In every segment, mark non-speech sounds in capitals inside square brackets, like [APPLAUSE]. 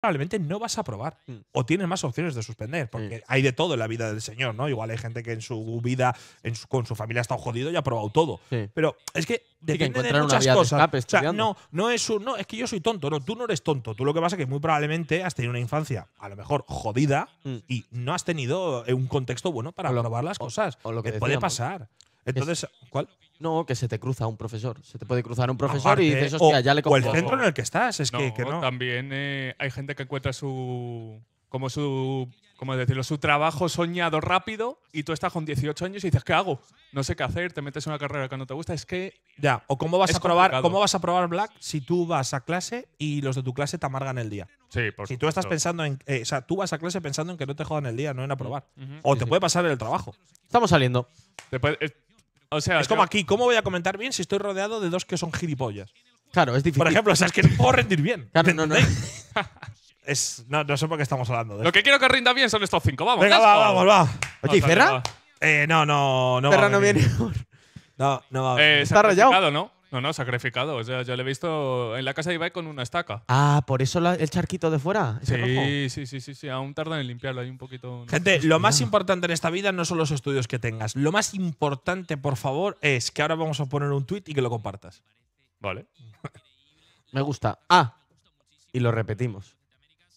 probablemente no vas a probar mm. o tienes más opciones de suspender, porque hay de todo en la vida del señor, ¿no? Igual hay gente que en su vida, con su familia ha estado jodido y ha probado todo. Pero es que depende de muchas cosas. no, no es un, no, es que yo soy tonto, no, tú no eres tonto, tú lo que pasa es que muy probablemente has tenido una infancia a lo mejor jodida mm. y no has tenido un contexto bueno para probar las cosas. O, lo que, puede pasar. Entonces, ¿cuál? No, que se te cruza un profesor. Se te puede cruzar un profesor y dices, hostia, ya le O el centro en el que estás, es que, También eh, hay gente que encuentra su. como su. como decirlo, su trabajo soñado rápido y tú estás con 18 años y dices, ¿qué hago? No sé qué hacer, te metes en una carrera que no te gusta, es que. Ya, o cómo vas a probar, cómo vas a probar Black si tú vas a clase y los de tu clase te amargan el día. Sí, por Si tú estás pensando en. Eh, o sea, tú vas a clase pensando en que no te jodan el día, no en aprobar. o te puede pasar el trabajo. Estamos saliendo. Te eh, o sea, es como aquí, ¿cómo voy a comentar bien si estoy rodeado de dos que son gilipollas? Claro, es difícil. Por ejemplo, sabes que no puedo rendir bien. Claro, no, no. [LAUGHS] Es, no, no sé por qué estamos hablando de Lo que quiero que rinda bien son estos cinco. Vamos. Venga, vamos, va. Oye, ¿y Ferra? Eh, no, no, no. va Ferra no viene. No, no va a eh, venir. Está rayado. ¿no? No, no, sacrificado. O sea, yo le he visto en la casa de Ibai con una estaca. Ah, por eso el charquito de fuera. sí, sí, sí, sí, Aún tardan en limpiarlo. Hay un poquito. Gente, lo más importante en esta vida no son los estudios que tengas. Lo más importante, por favor, es que ahora vamos a poner un tweet y que lo compartas. Vale. [LAUGHS] Me gusta. Ah, y lo repetimos.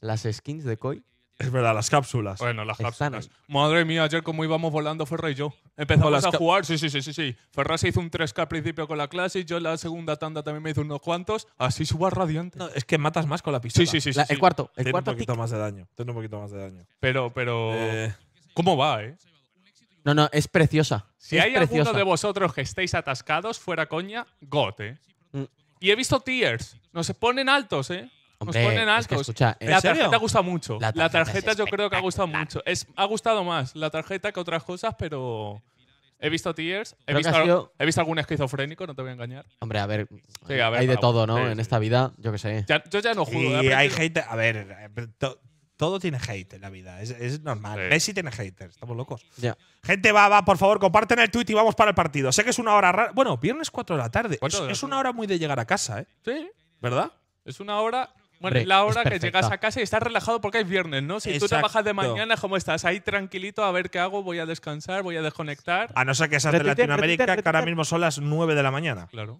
Las skins de Koi es verdad, las cápsulas. Bueno, las cápsulas. Madre mía, ayer como íbamos volando Ferra y yo. Empezamos a jugar, sí, sí, sí, sí, sí. Ferra se hizo un 3K al principio con la clase y yo en la segunda tanda también me hice unos cuantos. Así subas radiante. No, es que matas más con la pistola. Sí, sí, sí, el cuarto, el Tiene un poquito más de daño. Tiene un poquito más de daño. Pero, pero... Eh. ¿Cómo va, eh? No, no, es preciosa. Si hay alguno de vosotros que estéis atascados, fuera coña, gote. Eh. Mm. Y he visto tiers. No se ponen altos, ¿eh? Nos ponen ascos. la tarjeta gusta mucho. La tarjeta, yo creo que ha gustado mucho. Es, ha gustado más la tarjeta que otras cosas, pero. He visto Tears, he visto, algún esquizofrénico, no te voy a engañar. Hombre, a ver, hay de todo, ¿no? En esta vida, yo qué sé. yo ya no juego. Y hay hate, a ver, todo tiene hate en la vida, es, normal. Messi tiene haters, estamos locos. Ya. Gente, va, va, por favor, comparten el tweet y vamos para el partido. Sé que es una hora rara. Bueno, viernes 4 de la tarde. Es, es, una hora muy de llegar a casa, ¿eh? Sí. ¿Verdad? Es una hora bueno, es la hora que llegas a casa y estás relajado porque es viernes, ¿no? Si tú trabajas de mañana, ¿cómo estás? Ahí tranquilito, a ver qué hago, voy a descansar, voy a desconectar. A no ser que seas de Latinoamérica, que ahora mismo son las 9 de la mañana. Claro.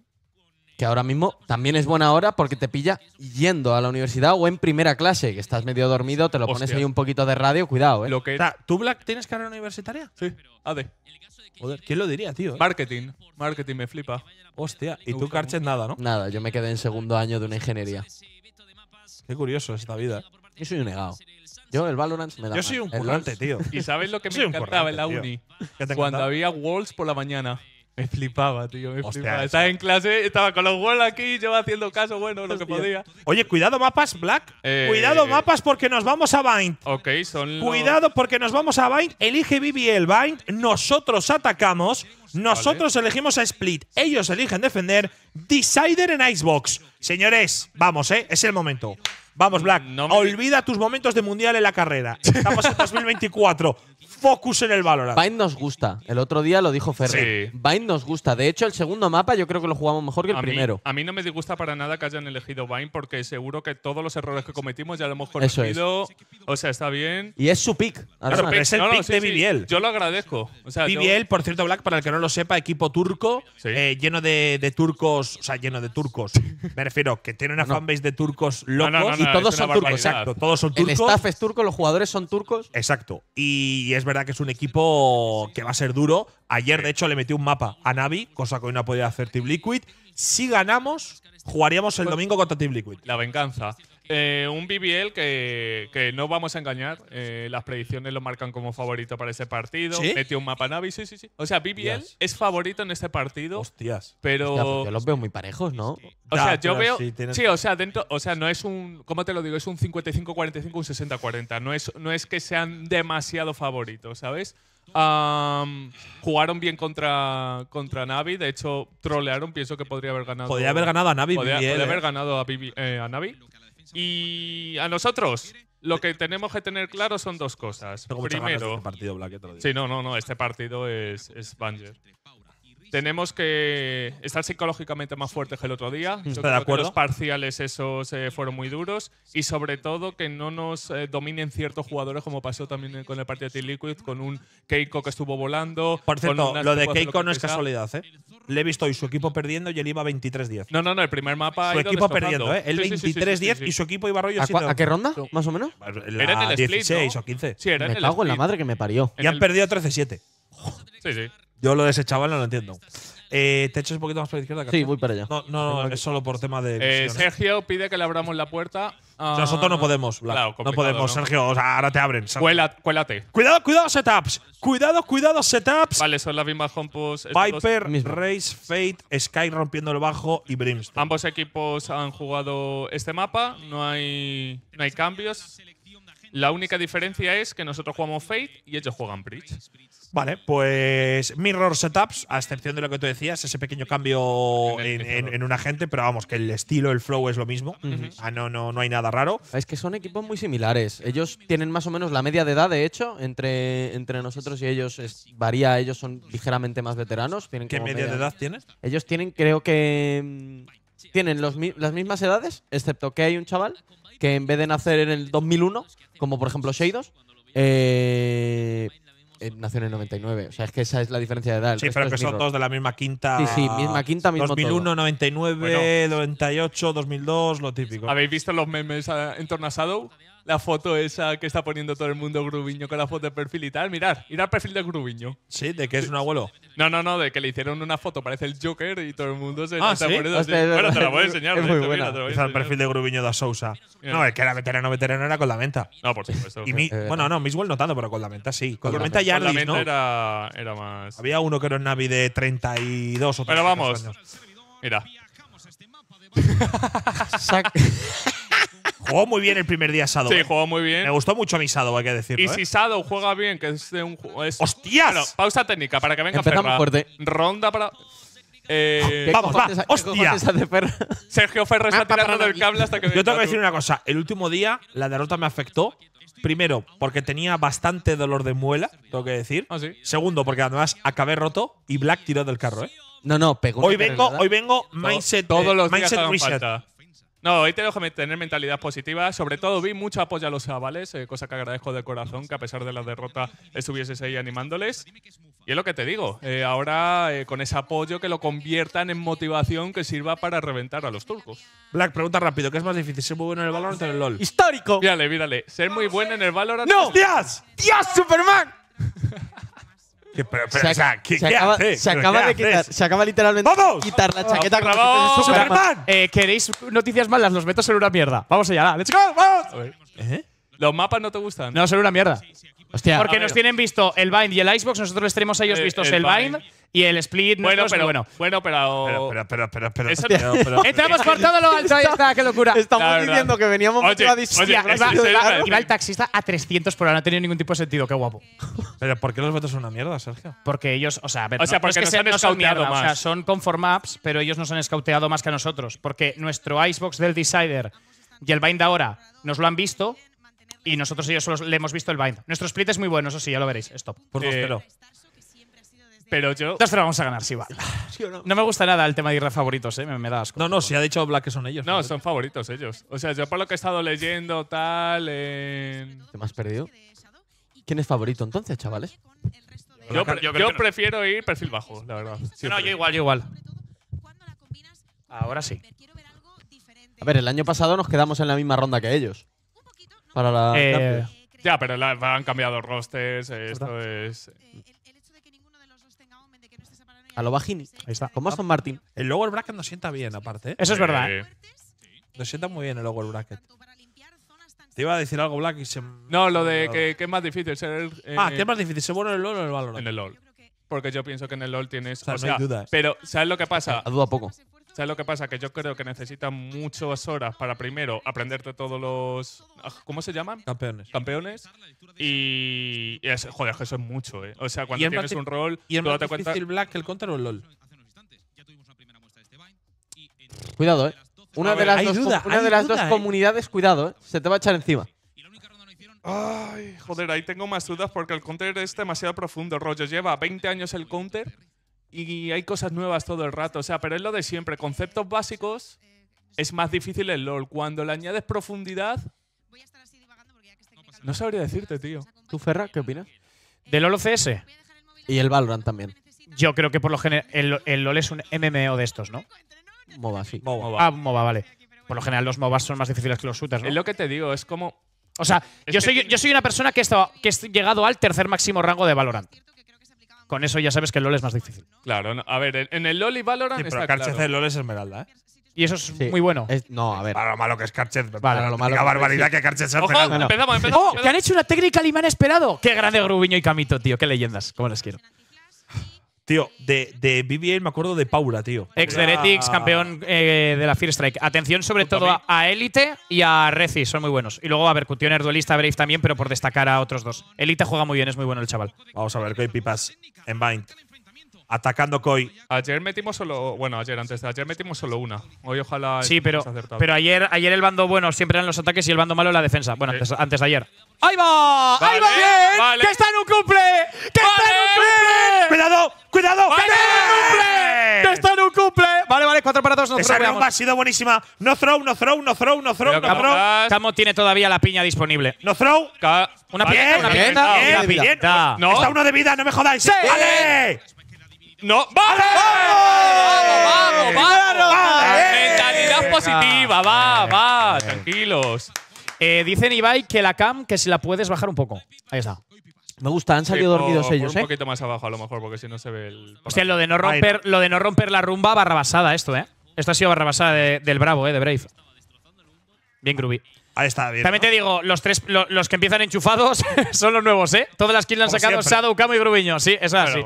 Que ahora mismo también es buena hora porque te pilla yendo a la universidad o en primera clase, que estás medio dormido, te lo pones ahí un poquito de radio, cuidado, ¿eh? Lo ¿Tú, Black, tienes carrera universitaria? Sí, AD. Joder, ¿quién lo diría, tío? Eh? Marketing. Marketing me flipa. Hostia, y tú, carches nada, ¿no? Nada, yo me quedé en segundo año de una ingeniería. Qué curioso esta vida. Yo soy un negado. Yo el Valorant me da Yo soy un tío. ¿Y sabes lo que me encantaba en la uni? Cuando había walls por la mañana. Me flipaba, tío, Estaba en clase, estaba con los walls aquí, yo haciendo caso, bueno, lo que podía. Oye, cuidado mapas, Black. Eh, cuidado mapas porque nos vamos a Bind. Ok, son Cuidado porque nos vamos a Bind. Elige el Bind. Nosotros atacamos. Nosotros elegimos a Split, ellos eligen defender. Decider en Icebox. Señores, vamos, ¿eh? Es el momento. Vamos, Black. Olvida tus momentos de mundial en la carrera. Estamos en 2024. [LAUGHS] Focus en el valor. Vine nos gusta. El otro día lo dijo Ferri. Sí. nos gusta. De hecho, el segundo mapa yo creo que lo jugamos mejor que el primero. A mí no me disgusta para nada que hayan elegido Vine, porque seguro que todos los errores que cometimos ya lo hemos corregido. O sea, está bien. Y es su pick. Es el pick de Viviel. Yo lo agradezco. O por cierto, Black, para el que no lo sepa, equipo turco, eh, lleno de, turcos, o sea, lleno de turcos. Me refiero, que tiene una fanbase de turcos locos. y todos son turcos, exacto. Todos son turcos. El staff es turco, los jugadores son turcos. Exacto. Y es verdad que es un equipo que va a ser duro. Ayer, de hecho, le metí un mapa a Navi, cosa que hoy no podía hacer Team Liquid. Si ganamos, jugaríamos el pues domingo contra Team Liquid. La venganza. Eh, un BBL que, que, no vamos a engañar. Eh, las predicciones lo marcan como favorito para ese partido. Metió un mapa Navi, sí, sí, sí. O sea, BBL es favorito en este partido. Hostias. Pero. Pues yo los veo muy parejos, ¿no? O sea, yo veo. Sí, o sea, dentro. O sea, no es un. ¿Cómo te lo digo? Es un 55-45, un 60-40. No es, no es que sean demasiado favoritos, ¿sabes? jugaron bien contra, contra Navi, de hecho trolearon, pienso que podría haber ganado. Podría haber ganado a Navi. Podría, haber ¿eh? ganado a, a Navi, y a nosotros lo que tenemos que tener claro son dos cosas. Primero, este partido, sí, no, no, no, este partido es, es Banger tenemos que estar psicológicamente más fuertes que el otro día. Yo creo de acuerdo. Que los parciales esos eh, fueron muy duros y sobre todo que no nos eh, dominen ciertos jugadores como pasó también con el partido de Team Liquid, con un Keiko que estuvo volando. Por lo de Keiko no es casualidad. ¿eh? Le he visto hoy su equipo perdiendo y él iba 23-10. No, no, no, el primer mapa. Su equipo perdiendo, ¿eh? El 23-10 y su equipo iba rollo. ¿A, ¿A qué ronda, más o menos? Pues era en el 16 o 15. Sí, era me en el cago en la madre que me parió. Y han perdido 13-7. Sí, sí. Yo lo de ese chaval no lo entiendo. Eh, ¿Te echas un poquito más para la izquierda? Sí, voy para allá. No, no, es solo por tema de. Eh, Sergio pide que le abramos la puerta. Nosotros no podemos, no podemos, Sergio. ahora te abren. cuélate. Cuidado, cuidado, setups. Cuidado, cuidado, setups. Vale, son las mismas compus. Viper, Race, Fate, Sky rompiendo el bajo y Brimstone. Ambos equipos han jugado este mapa. No hay, no hay cambios. La única diferencia es que nosotros jugamos Fate y ellos juegan Bridge. Vale, pues Mirror Setups, a excepción de lo que tú decías, ese pequeño cambio en, un agente, pero vamos, que el estilo, el flow es lo mismo. ah, no, no, no hay nada raro. Es que son equipos muy similares. Ellos tienen más o menos la media de edad, de hecho, entre, entre nosotros y ellos varía. Ellos son ligeramente más veteranos. Tienen ¿Qué media, de edad tienes? Ellos tienen, creo que. Mm, tienen las mismas edades, excepto que hay un chaval que en vez de nacer en el 2001, como por ejemplo Shadows, eh, nació en el 99. O sea, es que esa es la diferencia de edad. sí, pero que son dos de la misma quinta. Sí, sí, misma quinta, mismo 2001, 99, 98, 2002, lo típico. ¿Habéis visto los memes ah, en torno a Shadow? la foto esa que está poniendo todo el mundo Grubiño con la foto de perfil y tal. Mirar, ir al perfil de Grubiño. Sí, de que es un abuelo. No, no, no, de que le hicieron una foto, parece el Joker y todo el mundo se ah, está Bueno, te la voy a enseñar. Es muy buena. es el perfil de Grubiño de Sousa. No, el que era veterano, veterano era con la menta. No, por supuesto. Y mi, bueno, no, Miswell notando pero con la menta sí. Con, la menta ya ¿no? era, más. Había uno que era un Navi de 32 o 33 Pero vamos. Mira. [LAUGHS] [LAUGHS] Jugó muy bien el primer día Sado. Sí, ¿eh? jugó muy bien. Me gustó mucho a mi Sado, hay que decirlo. Y ¿eh? si Sado juega bien, que es de un es ¡Hostias! pausa técnica para que venga Ferra. Ronda para. Eh, vamos, hostia. Sergio Ferrer está ah, tirando el cable hasta que. Yo tengo que decir una cosa. El último día, la derrota me afectó. Primero, porque tenía bastante dolor de muela, tengo que decir. Ah, Segundo, porque además acabé roto y Black tiró del carro, ¿eh? No, no, pegó. Hoy vengo, hoy vengo mindset, todos los mindset reset. No, hoy tengo que tener mentalidad positiva. Sobre todo vi mucho apoyo a los chavales, eh, cosa que agradezco de corazón, que a pesar de la derrota estuvieses ahí animándoles. Y es lo que te digo, eh, ahora eh, con ese apoyo que lo conviertan en motivación que sirva para reventar a los turcos. Black, pregunta rápido, ¿qué es más difícil, ser muy bueno en el Valorant o en el LoL? ¡Histórico! Mírale, mírale, ser muy bueno en el Valorant… ¡No! ¡Dios! ¡Dios, Superman! [LAUGHS] pero, se, ¿qué, se acaba, hace? se acaba de quitar, se acaba literalmente de quitar la chaqueta con ¡Superman! Eh, ¿Queréis noticias malas? Los meto en una mierda. Vamos allá, let's go, vamos. ¿Eh? ¿Los mapas no te gustan? No, son una mierda. Porque nos tienen visto el Bind y el Icebox, nosotros les tenemos a ellos eh, vistos el, Bind. Y el split bueno, pero, bueno. Bueno, pero. Pero, pero, pero, pero. [LAUGHS] Entramos por todo lo alto, ahí está, qué locura. Estamos diciendo que veníamos mucho a distancia. Iba, el taxista a 300 pero hora, no tenido ningún tipo de sentido, qué guapo. Pero ¿por qué los votos son una mierda, Sergio? Porque ellos, o sea, o sea, porque se han son más. O sea, son conform pero ellos nos han escauteado más que a nosotros. Porque nuestro Icebox del Decider y el Bind ahora nos lo han visto, y nosotros ellos le hemos visto el bind. Nuestro split es muy bueno, eso sí, ya lo veréis. Stop. Por eh, Pero yo. vamos a ganar, si va. no? me gusta nada el tema de ir a favoritos, ¿eh? Me, da asco. No, no, si ha dicho Black que son ellos. No, son favoritos ellos. O sea, yo por lo que he estado leyendo, tal. ¿Te has perdido? ¿Quién es favorito entonces, chavales? Yo, prefiero ir perfil bajo, la verdad. No, yo igual, yo igual. Ahora sí. A ver, el año pasado nos quedamos en la misma ronda que ellos. Para la. Eh, ya, pero han cambiado rosters. Esto es. A lo bajini. Ahí está. Con Martín? martín El lower bracket nos sienta bien, aparte. ¿eh? Eso es verdad. Sí. Nos sienta muy bien el lower bracket. Te iba a decir algo, Black, y No, lo de que, es más difícil ser. Eh, ah, qué es más difícil, ¿se bueno en el LOL o en el Valorant? En el LOL. Porque yo pienso que en el Lol tienes. O sea, Pero, ¿sabes lo que pasa? A duda poco. ¿Sabes lo que pasa? Que yo creo que necesitan muchas horas para primero aprenderte todos los. Ah, ¿Cómo se llaman? Campeones. Campeones. Y. es, joder, eso es mucho, ¿eh? O sea, cuando tienes un rol. ¿Y el te cuenta... Black el Counter o el LOL? Cuidado, ¿eh? Una de las, dos, una de las dos ¿eh? comunidades, cuidado, ¿eh? Se te va a echar encima. Ay, joder, ahí tengo más dudas porque el counter es demasiado profundo, rollo. Lleva 20 años el counter y hay cosas nuevas todo el rato. O sea, pero es lo de siempre. Conceptos básicos es más difícil el LOL. Cuando le añades profundidad. No sabría decirte, tío. ¿Tú, Ferra, qué opinas? Eh, Del LOL CS. Y el Valorant también. Yo creo que por lo general. El, LOL es un MMO de estos, ¿no? MOBA, sí. Ah, MOBA, vale. Por lo general, los MOBAs son más difíciles que los shooters, ¿no? Es lo que te digo, es como. O sea, yo soy, yo soy una persona que que he llegado al tercer máximo rango de Valorant con eso ya sabes que el LOL es más difícil. Claro, a ver, en el LOL y Valorant. Sí, pero está el LOL es Esmeralda, ¿eh? Y eso es muy bueno. no, a ver. Para lo malo que es Karchez. para lo malo. La barbaridad que, es, que empezamos, empezamos. ¡Oh! Que han hecho una técnica y esperado. Qué grande Grubiño y Camito, tío. Qué leyendas. Cómo les quiero. Tío, de, de BBL me acuerdo de Paula, tío. Ex Heretics, ah. campeón eh, de la Fear Strike. Atención sobre todo a, Elite y a Reci, son muy buenos. Y luego a Percutioner, Duelista, Brave también, pero por destacar a otros dos. Elite juega muy bien, es muy bueno el chaval. Vamos a ver qué hay pipas en Bind atacando Koi. Ayer metimos solo. Bueno, ayer, antes de ayer metimos solo una. Hoy ojalá. Sí, pero, pero ayer, ayer el bando bueno siempre eran los ataques y el bando malo la defensa. Bueno, antes, antes, de ayer. ¡Ahí va! ¡Ahí va! Bien, vale. ¡Que está en un cumple! ¡Que está en un cumple! ¡Cuidado! ¡Cuidado! ¡Que está en un cumple! ¡Que está en un cumple! Vale, vale, cuatro para 2. No Esa ha sido buenísima. No throw, no throw, no throw, no throw, Camo, tiene todavía la piña disponible. No throw. una piña, una piña. Está uno de vida, no me jodáis. ¡Sí! ¡Vale! No, ¡vale! ¡Vamos, vamos, vamos! Mentalidad positiva, va, va, tranquilos. Eh, dicen Ibai que la cam, que si la puedes bajar un poco. Ahí está. Me gusta, han salido dormidos ellos, Un ¿eh? poquito más abajo, a lo mejor, porque si no se ve el. sea, lo de no romper, lo de no romper la rumba, barra basada esto, ¿eh? Esto ha sido barrabasada del Bravo, ¿eh? De Brave. Bien groovy. Ahí está, bien. También te digo, los tres los que empiezan enchufados [LAUGHS] son los nuevos, ¿eh? Todas las kills han sacado Shadow, Camo y Grubiño. Sí, es así.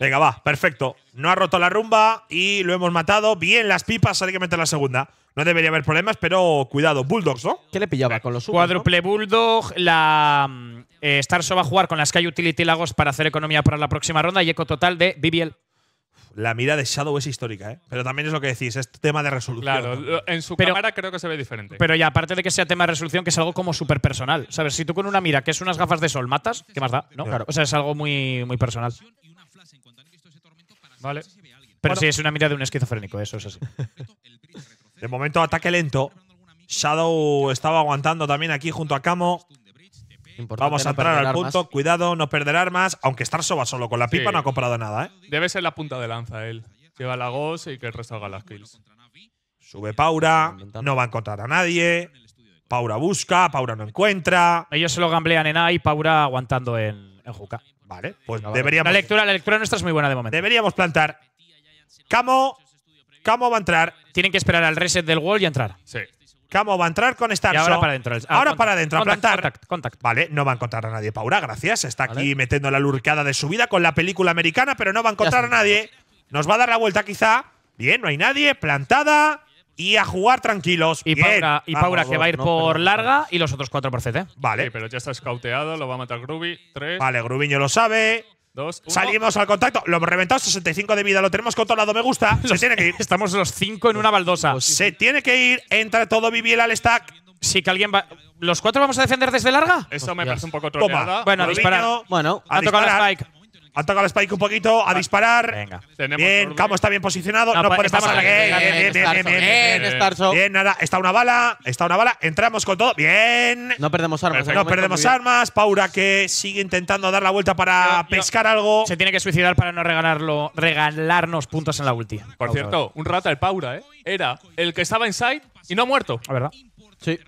Venga, va, perfecto. No ha roto la rumba y lo hemos matado. Bien las pipas, hay que meter la segunda. No debería haber problemas, pero cuidado. Bulldogs, ¿no? ¿Qué le pillaba con los Cuádruple Bulldog. La mm, eh, Star Starso va a jugar con las Sky Utility Lagos para hacer economía para la próxima ronda y eco total de Bibiel. La mira de Shadow es histórica, ¿eh? Pero también es lo que decís, es tema de resolución. Claro, en su creo que se ve diferente. Pero ya, aparte de que sea tema de resolución, que es algo como súper personal. ¿Sabes? Si tú con una mira que es unas gafas de sol matas, ¿qué más da? ¿no? Claro. O sea, es algo muy, muy personal. Vale. Pero sí, es una mirada de un esquizofrénico, eso es así. [LAUGHS] De momento, ataque lento. Shadow estaba aguantando también aquí junto a Camo. Vamos a entrar al punto. Cuidado, no perder armas. Aunque estar soba solo con la pipa no ha comprado nada, ¿eh? Debe ser la punta de lanza él. Lleva la Ghost y que el resto haga las kills. Sube Paura. No va a encontrar a nadie. Paura busca, Paura no encuentra. Ellos se lo gamblean en A y Paura aguantando en, en Vale, pues deberíamos. La lectura, la lectura nuestra es muy buena de momento. Deberíamos plantar. Camo. Camo va a entrar. Tienen que esperar al reset del wall y entrar. Sí. Camo va a entrar con esta ahora para adentro. Ah, ahora para adentro, plantar. Contact, vale, no va a encontrar a nadie, Paura, gracias. Está aquí metiendo la lurcada de su vida con la película americana, pero no va a encontrar a nadie. Nos va a dar la vuelta quizá. Bien, no hay nadie. Plantada y a jugar tranquilos. Y Paura, que va a ir por larga y los otros cuatro por CT. Vale. pero ya está escauteado, lo va a matar Grubi. Tres. Vale, Grubiño lo sabe. Dos, Salimos al contacto. Lo hemos reventado. 65 de vida. Lo tenemos controlado. Me gusta. [LAUGHS] Se tiene que ir. [LAUGHS] Estamos los cinco en una baldosa. Pues se tiene que ir. Entra todo Viviel al stack. Sí, que alguien va. ¿Los cuatro vamos a defender desde larga? Eso me parece un poco troleada. Bueno, a disparar. Bueno, ha tocado a spike. Ha tocado el spike un poquito, a disparar. Venga. Bien, Camo está bien posicionado. No, puede pasar. Bien, bien, bien, bien, nada. Está una bala, está una bala. Entramos con todo. Bien. No perdemos armas. ¿eh? No perdemos armas. Paura que sigue intentando dar la vuelta para pescar algo. Se tiene que suicidar para no regalarlo, regalarnos puntos en la ulti. Por cierto, un rato el Paura, ¿eh? Era el que estaba inside y no ha muerto. La ah, verdad. Sí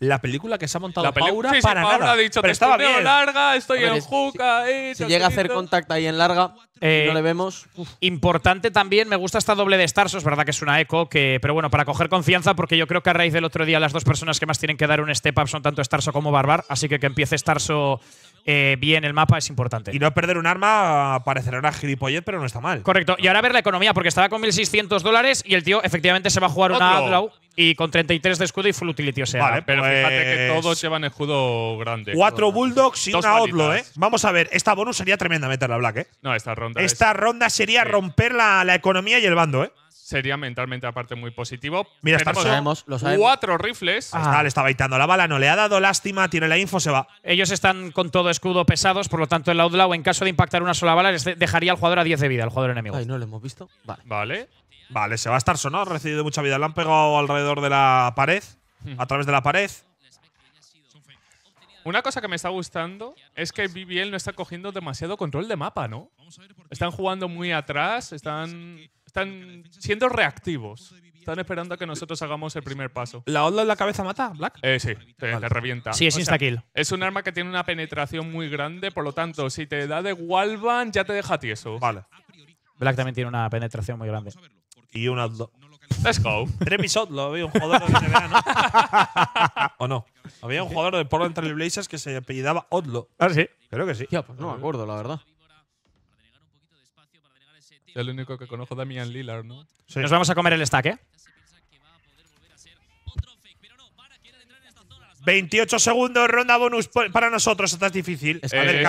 la película que se ha montado la Paura para nada. ha dicho, pero estaba bien. larga, estoy en juca. Si, eh, llega a hacer contacto ahí en larga, eh, no le vemos. Importante también, me gusta esta doble de Starso, es verdad que es una eco, que, pero bueno, para coger confianza, porque yo creo que a raíz del otro día las dos personas que más tienen que dar un step up son tanto Starso como Barbar, así que que empiece Starso eh, bien el mapa es importante. Y no perder un arma parecerá una gilipollez, pero no está mal. Correcto. Y ahora ver la economía, porque estaba con 1.600 dólares y el tío efectivamente se va a jugar una Outlaw y con 33 de escudo y full utility, o sea. Vale, pero fíjate que pues, todos llevan escudo grande. Cuatro Bulldogs y una Outlaw, ¿eh? Vamos a ver, esta bonus sería tremenda meterla a Black, ¿eh? No, esta ronda. Esta ronda sería romper la, la economía y el bando, ¿eh? sería mentalmente aparte muy positivo. Mira, Tenemos lo cuatro rifles. Ah. le estaba baitando la bala, no le ha dado lástima, tiene la info, se va. Ellos están con todo escudo pesados, por lo tanto el Outlaw en caso de impactar una sola bala dejaría al jugador a 10 de vida, al jugador enemigo. Ay, no lo hemos visto. Vale. Vale. se va a estar sonado, ha recibido mucha vida. Le han pegado alrededor de la pared, hmm. a través de la pared. Una cosa que me está gustando es que BBL no está cogiendo demasiado control de mapa, ¿no? Están jugando muy atrás, están están siendo reactivos. Están esperando a que nosotros hagamos el primer paso. ¿La onda en la cabeza mata, Black? Eh, sí, te, revienta. Sí, es insta-kill. Es un arma que tiene una penetración muy grande, por lo tanto, si te da de Walvan, ya te deja tieso. Vale. Black también tiene una penetración muy grande. Y una… Let's go. Tremis Odlo. había un jugador de NBA, ¿no? [LAUGHS] ¿O no? Había un jugador de Portland Trail Blazers que se apellidaba Odlo. Ah, sí. Creo que sí. Pues no me acuerdo, la verdad. Es el único que conozco, Damian Lillard, ¿no? Nos vamos a comer el stack, ¿eh? 28 segundos, ronda bonus para nosotros. Esto es difícil. Es, eh,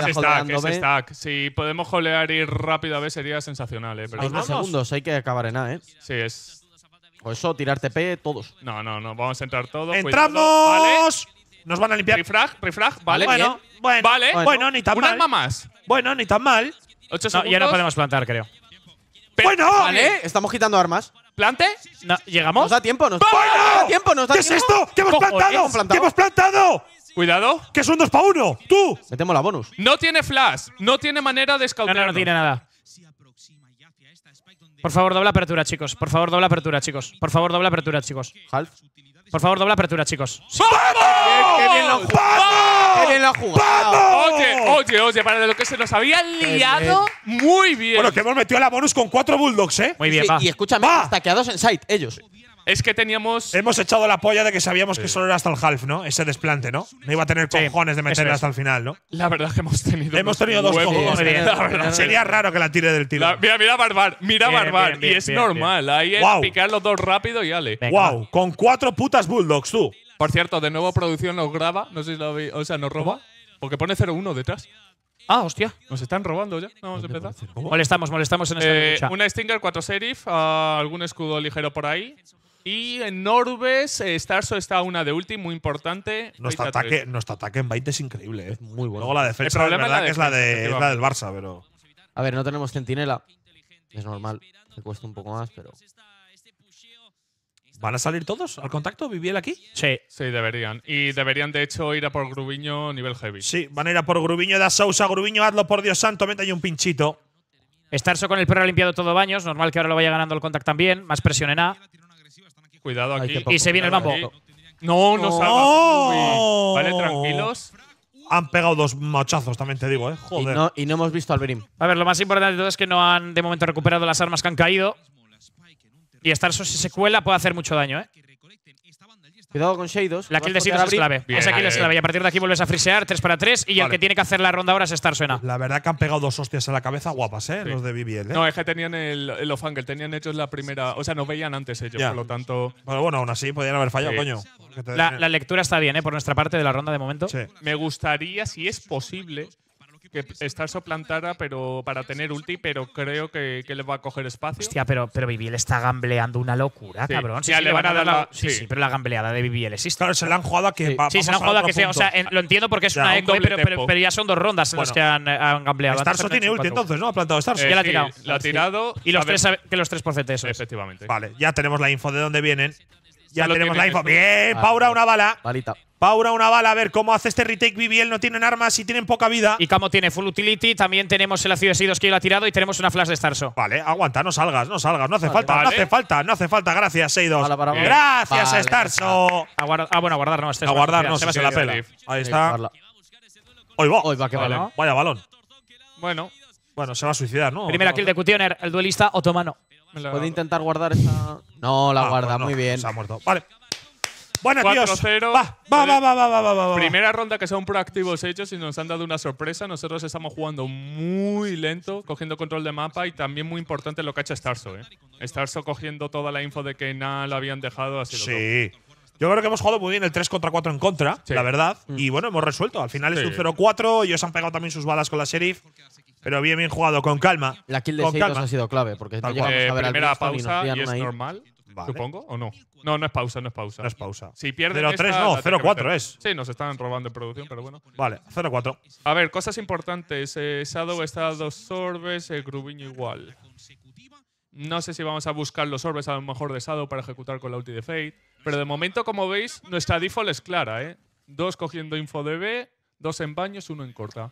stack, Si podemos jolear ir rápido a ver sería sensacional, ¿eh? Pero segundos, hay que acabar en A, ¿eh? Sí, es. O eso, tirar TP, todos. No, no, no. Vamos a entrar todos. ¡Entramos! Nos van a limpiar. Refrag, refrag, vale. Bueno, vale. bueno, ni tan mal. más. Bueno, ni tan mal. ya no podemos plantar, creo bueno, ¿vale? Estamos quitando armas. ¿Plante? ¿Llegamos? Nos da tiempo, nos, da tiempo, nos ¿Qué es esto? ¿Qué hemos plantado? ¿Qué hemos plantado? Cuidado. Que son dos para uno. Tú. Metemos la bonus. No tiene flash. No tiene manera de escautar. No, tiene nada. Por favor, doble apertura, chicos. Por favor, doble apertura, chicos. Por favor, doble apertura, chicos. Half. Por favor, doble apertura, chicos. ¡Vamos! ¡Qué bien lo ¡Qué ¡Vamos! Oye, oye, oye, para lo que se nos había liado, muy bien. Bueno, que hemos metido la bonus con cuatro Bulldogs, ¿eh? Muy bien, sí, va. Y escúchame, va. dos en site, ellos es que teníamos. Hemos echado la polla de que sabíamos que solo era hasta el half, ¿no? Ese desplante, ¿no? No iba a tener cojones de meterla hasta el final, ¿no? La verdad que hemos tenido. Hemos tenido dos cojones. Sería raro que la tire del tiro. mira, mira, Barbar. Mira, Barbar. y es normal. Ahí es picar los dos rápido y ale. wow. Con cuatro putas Bulldogs, tú. Por cierto, de nuevo producción nos graba. No sé si lo vi, O sea, nos roba. Porque pone 0-1 detrás. Ah, hostia. Nos están robando ya. Vamos a empezar. Molestamos, molestamos en esta eh, Una Stinger, cuatro Serif, ah, algún escudo ligero por ahí. Y en Norbes, eh, Starso está una de ulti muy importante. Nuestro ataque, ataque en 20 es increíble, eh, es muy bueno. Luego la defensa, El es la que es la, de, del Barça, pero. A ver, no tenemos centinela. Es normal, le cuesta un poco más, pero. ¿Van a salir todos al contacto? ¿Viviel aquí? Sí. Sí, deberían. Y deberían, de hecho, ir a por Grubiño nivel heavy. Sí, van a ir a por Grubiño, da Sousa. Grubiño, hazlo por Dios santo, mete ahí un pinchito. Starso con el perro limpiado todo baños. Normal que ahora lo vaya ganando el contact también. Más presión en A cuidado aquí. y se viene el mambo. No, no ¡Oh! Vale, tranquilos. Han pegado dos machazos, también te digo, ¿eh? Joder. Y no, hemos visto al brim A ver, lo más importante de todo es que no han de momento recuperado las armas que han caído. Y estar eso si se puede hacer mucho daño, ¿eh? Cuidado con Shadows. La kill de Shadows es clave. Esa eh. clave. Y a partir de aquí vuelves a frisear 3 para 3. Y aunque el que tiene que hacer la ronda ahora es Star Suena. La verdad que han pegado dos hostias a la cabeza guapas, ¿eh? Los de BBL. Eh. No, es que tenían el, el Ofangle. Tenían es la primera. O sea, no veían antes ellos. Por lo tanto. bueno, aún así podían haber fallado, coño. La, la, lectura está bien, ¿eh? Por nuestra parte de la ronda de momento. Me gustaría, si es posible, que Starso plantara pero para tener ulti, pero creo que, que le va a coger espacio. Hostia, pero, pero Viviel está gambleando una locura, cabrón. Sí, sí, pero la gambleada de Viviel existe. Claro, se la han jugado a que Sí, se la han jugado a que sea. O sea, lo entiendo porque es una eco, pero, pero, ya son dos rondas en las que han, gambleado. Starso tiene ulti entonces, ¿no? Ha plantado Starso. ya la ha tirado. Y los tres, que los tres por eso. Efectivamente. Vale, ya tenemos la info de dónde vienen. Ya tenemos la info. Bien, ah, Paura, una bala. Paura, una bala. A ver cómo hace este retake viviel No tienen armas y tienen poca vida. Y Camo tiene full utility. También tenemos el ácido de Seidos que lo ha tirado y tenemos una flash de Starso. Vale, aguanta. No salgas, no salgas. No hace falta, no hace falta. No hace falta. Gracias, Seidos. Gracias, Starso. ah, bueno, a guardar, no. Se, la pela. Ahí está. Hoy va. Vaya balón. Bueno. Bueno, se va a suicidar, ¿no? Primera kill de Kutioner, el duelista otomano. Puede intentar guardar esta… No, la ah, pues guarda, muy bien. Se ha muerto. Vale. Bueno, tíos. Va, va, va, va, va, va, va, Primera ronda que son proactivos hechos y nos han dado una sorpresa. Nosotros estamos jugando muy lento, cogiendo control de mapa y también muy importante lo que ha hecho Starso. ¿eh? Starso cogiendo toda la info de que nada lo habían dejado. así sí. Yo creo que hemos jugado muy bien el 3 contra 4 en contra, la verdad. Mm. Y bueno, hemos resuelto. Al final es un 0-4. Ellos han pegado también sus balas con la Sheriff. Pero bien, bien jugado, con calma. La kill de ha sido clave, porque eh, primera pausa y, es normal, supongo, ¿o no? No, no es pausa, no es pausa. No es pausa. Si pierde 0 3 no, 0-4 es. Sí, nos están robando en producción, pero bueno. Vale, 0-4. A ver, cosas importantes. Eh, Shadow está a dos sorbes, el Grubiño igual. No sé si vamos a buscar los orbes a lo mejor de Shadow para ejecutar con la ulti de Fate. Pero de momento, como veis, nuestra default es clara, ¿eh? Dos cogiendo info de B, dos en baños, uno en corta.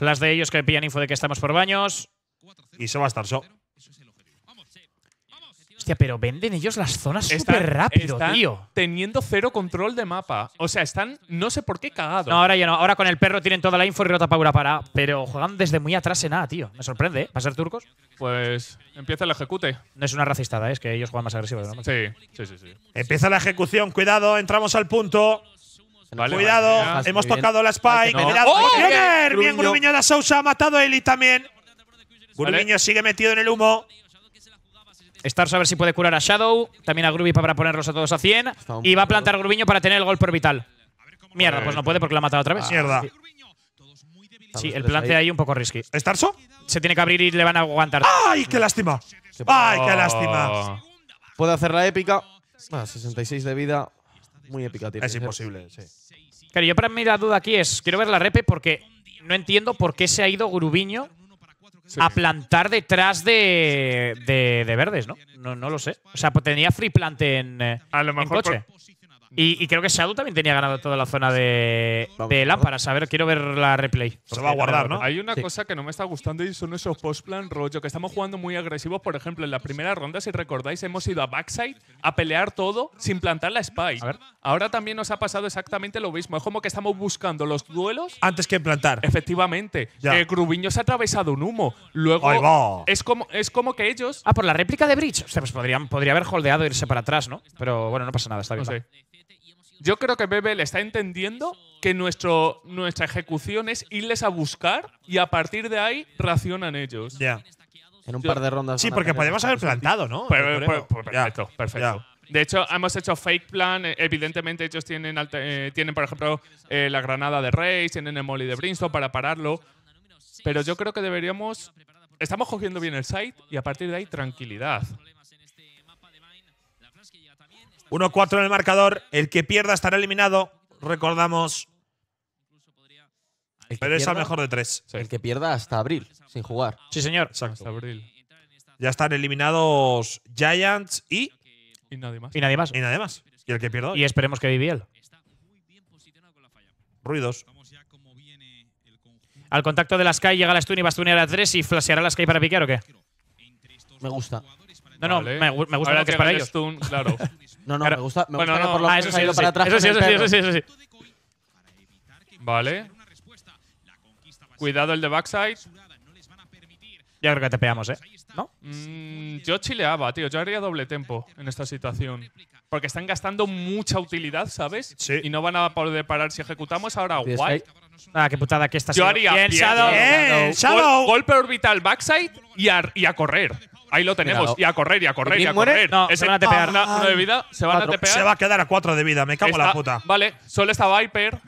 Las de ellos que pillan info de que estamos por baños. Y eso va a estar so. Hostia, pero venden ellos las zonas súper rápido, están tío. Teniendo cero control de mapa. O sea, están, no sé por qué cagados. No, ahora ya no. Ahora con el perro tienen toda la info y rota paura para. Pero juegan desde muy atrás en A. tío. Me sorprende, ¿eh? ¿Para ser turcos? Pues empieza el ejecute. No es una racistada, ¿eh? es que ellos juegan más agresivos, ¿no? sí, sí. sí. Empieza la ejecución, cuidado, entramos al punto. Cuidado, ah, hemos tocado la Spike. ¡Oh! Bien, bien de da Sousa. Ha matado a Eli también. Grubiño sigue metido en el humo. Starso, a ver si puede curar a Shadow. También a Grubi para ponerlos a todos a 100. Y va a plantar Grubiño para tener el golpe orbital. Mierda, pues no puede porque lo ha matado otra vez. Ah, mierda. Sí, el plante ahí un poco risky. ¿Starso? Se tiene que abrir y le van a aguantar. ¡Ay, qué lástima! ¡Ay, qué lástima! Oh. Puede hacer la épica. 66 de vida. Muy épica tío. Es imposible, sí yo para mí la duda aquí es, quiero ver la repe porque no entiendo por qué se ha ido Grubiño a plantar detrás de, de, Verdes, ¿no? ¿no? ¿no? lo sé. O sea, pues tenía free plant en, eh, coche. Y, creo que Shadow también tenía ganado toda la zona de, de lámparas. A ver, quiero ver la replay. Se va a guardar, ¿no? Hay una cosa que no me está gustando y son esos post-plan rollo, que estamos jugando muy agresivos. Por ejemplo, en la primera ronda, si recordáis, hemos ido a backside a pelear todo sin plantar la spy. Ahora también nos ha pasado exactamente lo mismo. Es como que estamos buscando los duelos. Antes que plantar. Efectivamente. Que Eh, Grubiño se ha atravesado un humo. Luego. Es, como, es como que ellos. Ah, por la réplica de Bridge. O sea, pues podrían, podría haber holdeado irse para atrás, ¿no? Pero bueno, no pasa nada, está bien. Yo creo que Bebel está entendiendo que nuestro, nuestra ejecución es irles a buscar y a partir de ahí racionan ellos. Ya. En un par de rondas. Sí, porque podemos haber plantado, ¿no? Pues, perfecto, perfecto. De hecho, hemos hecho fake plan. Evidentemente, ellos tienen, eh, tienen por ejemplo, eh, la granada de Reyes, tienen el molly de Brimstone para pararlo. Pero yo creo que deberíamos. Estamos cogiendo bien el site y a partir de ahí, tranquilidad. 1-4 en el marcador. El que pierda estará eliminado. Recordamos. Pero es a mejor de tres. El que pierda hasta abril, sin jugar. Sí, señor. Hasta abril. Ya están eliminados Giants y, Y nadie más. Y nadie más. y nadie más. Y el que pierda, Y esperemos que Viviel. ruidos. Al contacto de la Sky llega la Stun y va a stunear a 3 y flasheará la Sky para piquear o qué? Me gusta. No, no, me, gusta lo que es para ellos. claro. no, no, me gusta, me gusta bueno, por lo ah, menos ha ido para atrás. Eso sí, eso sí, eso sí, eso sí. Vale. Cuidado el de backside. Ya creo que te pegamos, ¿eh? ¿No? Mm, yo chileaba, tío. Yo haría doble tempo en esta situación. Porque están gastando mucha utilidad, ¿sabes? Sí. Y no van a poder parar si ejecutamos ahora. Guay. Nada, ah, qué putada que está. Yo haría. Bien, Shadow. Shadow. Golpe orbital backside y a correr. Ahí lo tenemos. Y a correr, y a correr, y a correr. se van a tepear. pegar. de vida, se van a tepear. Se va a quedar a cuatro de vida, me cago en la puta. Vale, solo está Viper.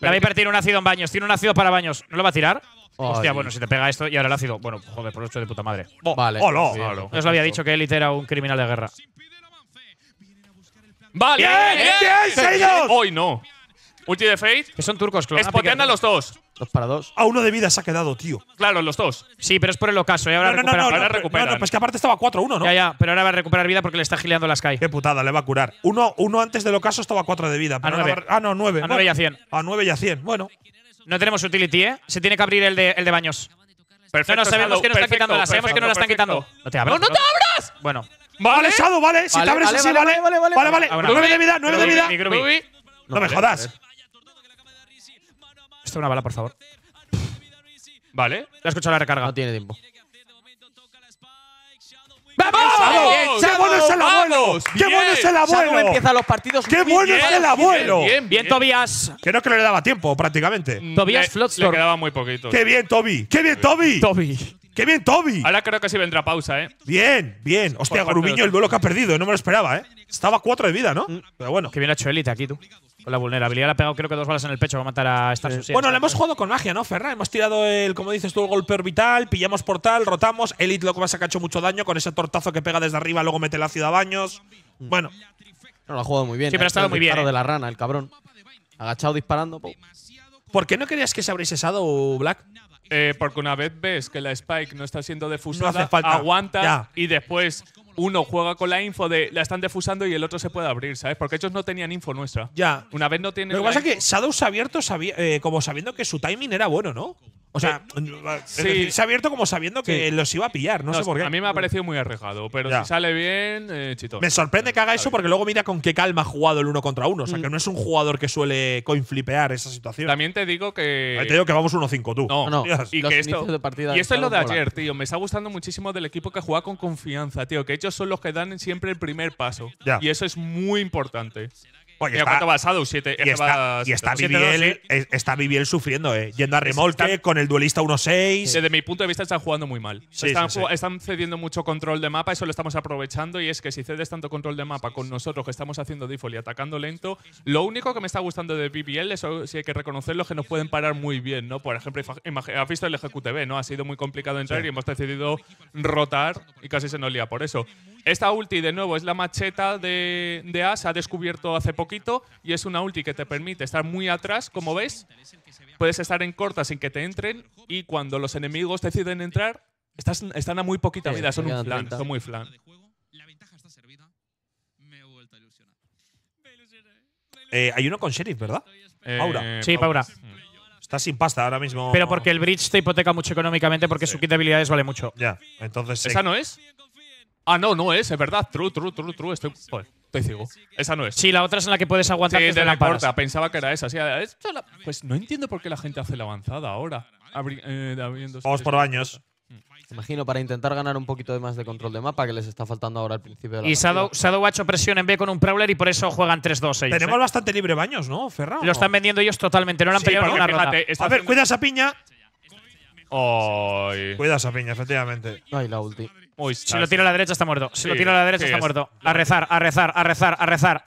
La Viper tiene un ácido en baños, tiene un ácido para baños. ¿No lo va a tirar? Hostia, bueno, si te pega esto y ahora el ácido. Bueno, joder, por esto de puta madre. Oh, vale. Oh, no. Os lo había dicho que Elite era un criminal de guerra. ¡Vale! ¡Bien! Eh, ¡Bien, ¡Bien! Eh. ¡Hoy no! Ulti de Faith! Que son turcos, claro. Espotean ah, a los dos. Dos para dos. A uno de vida se ha quedado, tío. Claro, los dos. Sí, pero es por el ocaso. Y ¿eh? ahora, no, no, recupera, no, ahora recupera. No, no, pues que aparte estaba 4-1, ¿no? Ya, ya, pero ahora va a recuperar vida porque le está gileando la Sky. Qué putada, le va a curar. Uno, uno antes del ocaso estaba 4 de vida. Pero a 9. ah, no, 9. A 9 y a 100. A 9 y a 100, bueno. No tenemos utility, ¿eh? Se tiene que abrir el de, el de baños. Perfecto, no, no, sabemos que nos están quitando. sabemos que no la están quitando. No te abras. ¡No, no te abras! Bueno. Vale, Shadow, vale. Si te abres así, vale. Vale, vale. 9 de vida, 9 de vida. No me jodas una bala, por favor. Vale. la ha escuchado la recarga. No tiene tiempo. ¡Vamos! ¡Qué bueno es el abuelo! ¡Qué bueno es el abuelo! empieza los partidos. ¡Qué bueno es el abuelo! Bien, bien, Tobías. Que no que le daba tiempo, prácticamente. Tobias Flotstorm. Mm, le quedaba muy poquito. ¡Qué bien, Toby! ¡Qué bien, Toby! Toby. ¡Qué bien, Toby! Ahora creo que sí vendrá pausa, ¿eh? Bien, bien. Hostia, Grubiño, el duelo que ha perdido, no me lo esperaba, ¿eh? Estaba cuatro de vida, ¿no? Mm. Pero bueno. Qué bien ha hecho Elite aquí, tú. Con la vulnerabilidad le ha pegado creo que dos balas en el pecho va a matar a Star Bueno, le hemos jugado con magia, ¿no, Ferra? Hemos tirado el, como dices tú, el golpe orbital, pillamos portal, rotamos. Elite lo que pasa que ha hecho mucho daño con ese tortazo que pega desde arriba, luego mete la ciudad a baños. Mm. Bueno. No, lo ha jugado muy bien. Siempre ¿eh? ha estado muy bien. ¿eh? de la rana, el cabrón. Agachado disparando. ¿Por qué no querías que se abriese esado, Black? Eh, porque una vez ves que la Spike no está siendo defusada, aguantas y después uno juega con la info de la están defusando y el otro se puede abrir, ¿sabes? Porque ellos no tenían info nuestra. Ya. Una vez no tienen. Lo que pasa es que Shadow se ha abierto eh, como sabiendo que su timing era bueno, ¿no? O sea, eh, sí. se ha abierto como sabiendo que los iba a pillar, no, sé por qué. A mí me ha parecido muy arriesgado, pero si sale bien, eh, chito. Me sorprende que haga eso porque luego mira con qué calma ha jugado el uno contra uno. O sea, mm. que no es un jugador que suele coinflipear esa situación. También te digo que. te digo que vamos 1-5 tú. No, no. Y, esto, esto es lo de ayer, tío. Me está gustando muchísimo del equipo que juega con confianza, tío. Que son los que dan siempre el primer paso. Y eso es muy importante. Oye, ¿Cuánto y está, y eh, está, BBL sufriendo, ¿eh? Yendo a remolque con el duelista 1-6. Desde mi punto de vista están jugando muy mal. están, cediendo mucho control de mapa, eso lo estamos aprovechando. Y es que si cedes tanto control de mapa con nosotros que estamos haciendo default y atacando lento, lo único que me está gustando de BBL, eso sí hay que reconocerlo, es que nos pueden parar muy bien, ¿no? Por ejemplo, has visto el EGQTB, ¿no? Ha sido muy complicado entrar y hemos decidido rotar y casi se nos lía por eso. Esta ulti, de nuevo, es la macheta de, de se ha descubierto hace poquito y es una ulti que te permite estar muy atrás, como ves. Puedes estar en corta sin que te entren y cuando los enemigos deciden entrar, estás, están a muy poquita vida, son un flan, son muy flan. Eh, hay uno con Sheriff, ¿verdad? Eh, Paura. Sí, Paura. Está sin pasta ahora mismo. Pero porque el bridge te hipoteca mucho económicamente porque su kit de habilidades vale mucho. Ya, entonces… ¿Esa eh, no es? Ah, no, no es, es verdad. True, true, true, true. Estoy, ciego. Esa no es. Sí, la otra es en la que puedes aguantar. la puerta. Pensaba que era esa. Pues no entiendo por qué la gente hace la avanzada ahora. Eh, Vamos por baños. Mm. Imagino, para intentar ganar un poquito de más de control de mapa que les está faltando ahora al principio de la Y Shadow, ha hecho presión en B con un Prowler y por eso juegan 3-2 ¿eh? Tenemos bastante libre baños, ¿no, Ferra? Lo están vendiendo ellos totalmente, no lo han sí, con A ver, cuida esa piña. Ay. Cuida esa piña, efectivamente. Ay, la ulti si lo tiro a la derecha está muerto. Si lo tiro a la derecha está muerto. A rezar, a rezar, a rezar, a rezar.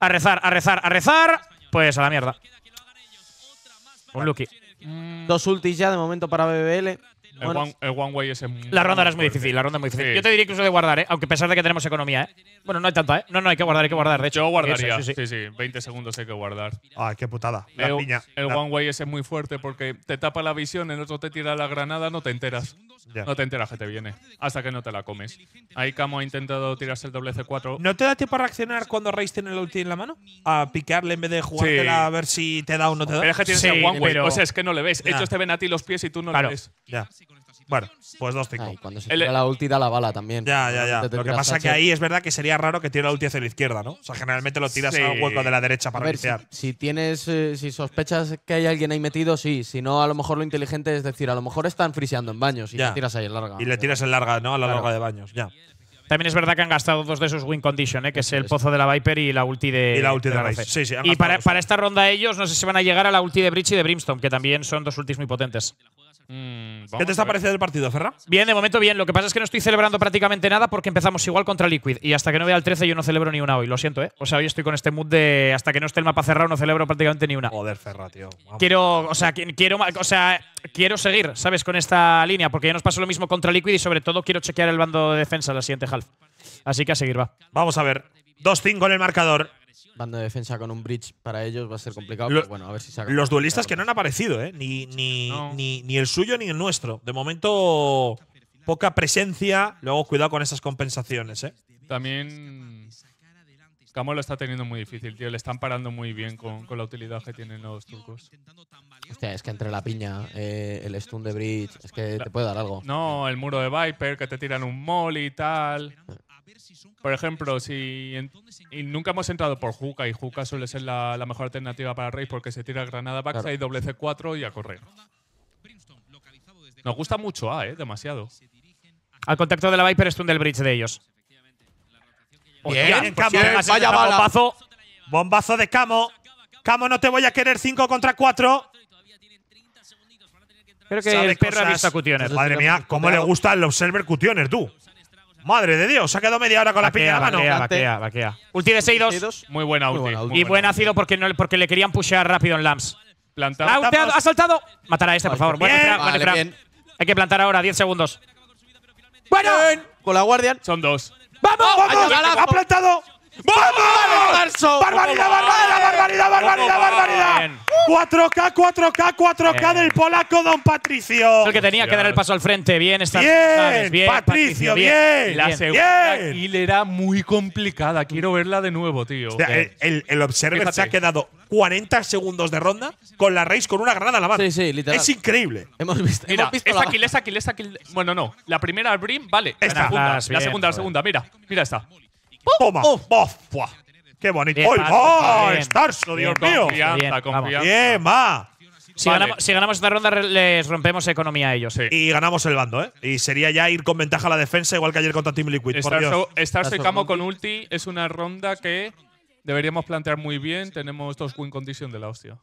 A rezar, a rezar, a rezar. Pues a la mierda. Un Lucky. Mm. Dos ultis ya de momento para BBL. El, one, way es La ronda es muy difícil, la ronda muy difícil. Yo te diría incluso de guardar, ¿eh? aunque a pesar de que tenemos economía. ¿eh? Bueno, no hay tanta, ¿eh? No, no, hay que guardar, hay que guardar. De hecho, Yo guardaría. sí, sí. sí, 20 segundos hay que guardar. Ay, ah, qué putada. La el, piña. el one way es muy fuerte porque te tapa la visión, el otro te tira la granada, no te enteras no te enteras que te viene. Hasta que no te la comes. Ahí Camo ha intentado tirarse el doble C4. ¿No te da tiempo a reaccionar cuando Reis tiene el ulti en la mano? ¿A picarle en vez de jugártela a ver si te da o no te da? Pero es que tienes one O sea, es que no le ves. Ellos te ven a ti los pies y tú no le ves. Bueno, pues dos 5 cuando se la ulti da la bala también. Ya, ya, ya. Lo que pasa es que ahí es verdad que sería raro que tire la ulti hacia la izquierda, ¿no? O sea, generalmente lo tiras un hueco de la derecha para ver, Si, tienes, eh, si sospechas que hay alguien ahí metido, sí. Si no, a lo mejor lo inteligente es decir, a lo mejor están friseando en baños y ya. tiras ahí en larga. Y le tiras en larga, ¿no? A la larga de baños, ya. También es verdad que han gastado dos de esos win condition, ¿eh? que es el pozo de la Viper y la ulti de. Y la ulti de, Sí, sí, y para, esta ronda, ellos no sé si van a llegar a la ulti de Bridge y de Brimstone, que también son dos ultis muy potentes. Mm, ¿Qué te está pareciendo el partido, Ferra? Bien, de momento bien. Lo que pasa es que no estoy celebrando prácticamente nada porque empezamos igual contra Liquid. Y hasta que no vea el 13 yo no celebro ni una hoy. Lo siento, ¿eh? O sea, hoy estoy con este mood de hasta que no esté el mapa cerrado no celebro prácticamente ni una. Joder, Ferra, tío. Quiero, o sea, quiero, o sea, quiero seguir, ¿sabes? Con esta línea porque ya nos pasó lo mismo contra Liquid y sobre todo quiero chequear el bando de defensa la siguiente half. Así que a seguir va. Vamos a ver. 2-5 en el marcador. Bando de defensa con un bridge para ellos va a ser complicado. Los, bueno, a ver si Los duelistas que no han aparecido, ¿eh? Ni, ni, ni, el suyo ni el nuestro. De momento, poca presencia. Luego, cuidado con esas compensaciones, ¿eh? También. Camo lo está teniendo muy difícil, tío. Le están parando muy bien con, con la utilidad que tienen los turcos. Hostia, es que entre la piña, eh, el stun de bridge, es que te puede dar algo. No, el muro de Viper, que te tiran un mol y tal. Eh, por ejemplo, si nunca hemos entrado por este Juca y Juca suele ser la, mejor alternativa para Rey porque se tira Granada Backside, y doble C4 y a correr. Nos gusta mucho A, ¿eh? Demasiado. Al contacto de la Viper un del bridge de ellos. Bien, en Camo. vaya Bombazo, bombazo de Camo. Camo, no te voy a querer 5 contra 4. Creo que el perro ha visto Madre mía, cómo le gusta el Observer Cutioner, tú. Madre de Dios, se ha quedado media hora con la piña en la mano. Ulti de 6-2. Muy buena ulti. Y buena, ha y buen porque, porque le querían pushear rápido en Lamps. Plantado. ha saltado. Matar a este, por favor. Bueno, vale, Hay que plantar ahora, 10 segundos. Bueno. Con la Guardian. Son dos. ¡Vamos, oh, vamos! ¡Ha plantado! ¡Vamos! ¡Barbaridad, barbaridad, barbaridad, barbaridad, barbaridad! 4 k 4K, 4K del polaco Don Patricio. El que tenía que dar el paso al frente. Bien, está bien, Patricio, bien. La segunda kill era muy complicada. Quiero verla de nuevo, tío. el, Observer se ha quedado 40 segundos de ronda con la raíz con una granada a la mano. Sí, sí, literal. Es increíble. Hemos visto, mira, esa kill, esa kill, Bueno, no. La primera al Brim, vale. La segunda, la segunda, la segunda. Mira, mira esta. ¡Pum! ¡Pum! ¡Qué bonito! Dios mío! Confianza, confianza. ¡Bien, Si, ganamos, esta ronda, les rompemos economía a ellos. Y ganamos el bando, ¿eh? Y sería ya ir con ventaja a la defensa, igual que ayer contra Team Liquid. Starso y Camo con ulti es una ronda que deberíamos plantear muy bien. Tenemos estos win condition de la hostia.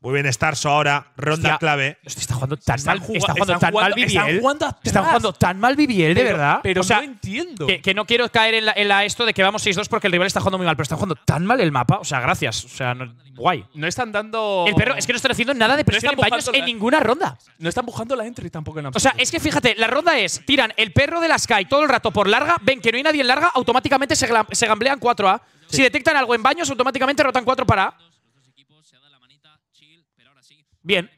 Muy bien, Starso ahora, ronda clave. está jugando tan mal, está jugando Viviel. Están jugando tan mal Viviel, de verdad. Pero o sea, no entiendo. Que, no quiero caer en la, esto de que vamos 6-2 porque el rival está jugando muy mal, pero está jugando tan mal el mapa. O sea, gracias. O sea, guay. No están dando. El perro, es que no están haciendo nada de presión en baños en ninguna ronda. No están buscando la entry tampoco en O sea, es que fíjate, la ronda es: tiran el perro de la Sky todo el rato por larga, ven que no hay nadie en larga, automáticamente se, gamblean 4A. Si detectan algo en baños, automáticamente rotan 4 para A. Bien.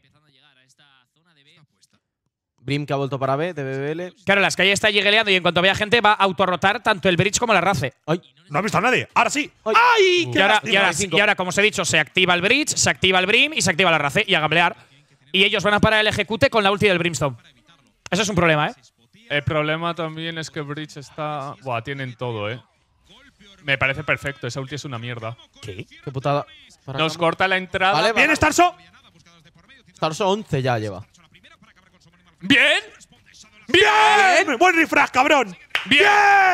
Brim que ha vuelto para B, de BBL. Claro, las calles está llegueleando y en cuanto vea gente va a autorrotar tanto el bridge como la race. Ay. No ha visto a nadie. Ahora sí. ¡Ay! qué y, ahora, y, ahora, como os he dicho, se activa el bridge, se activa el Brim y se activa la race y a gamblear. Y ellos van a parar el ejecute con la ulti del Brimstone. Eso es un problema, ¿eh? El problema también es que Bridge está. Buah, tienen todo, ¿eh? Me parece perfecto. Esa ulti es una mierda. ¿Qué? Qué putada. Nos corta la entrada. Vale, Starso! Tarso 11 ya lleva. ¡Bien! ¡Bien! ¡Buen refresh, cabrón! ¡Bien!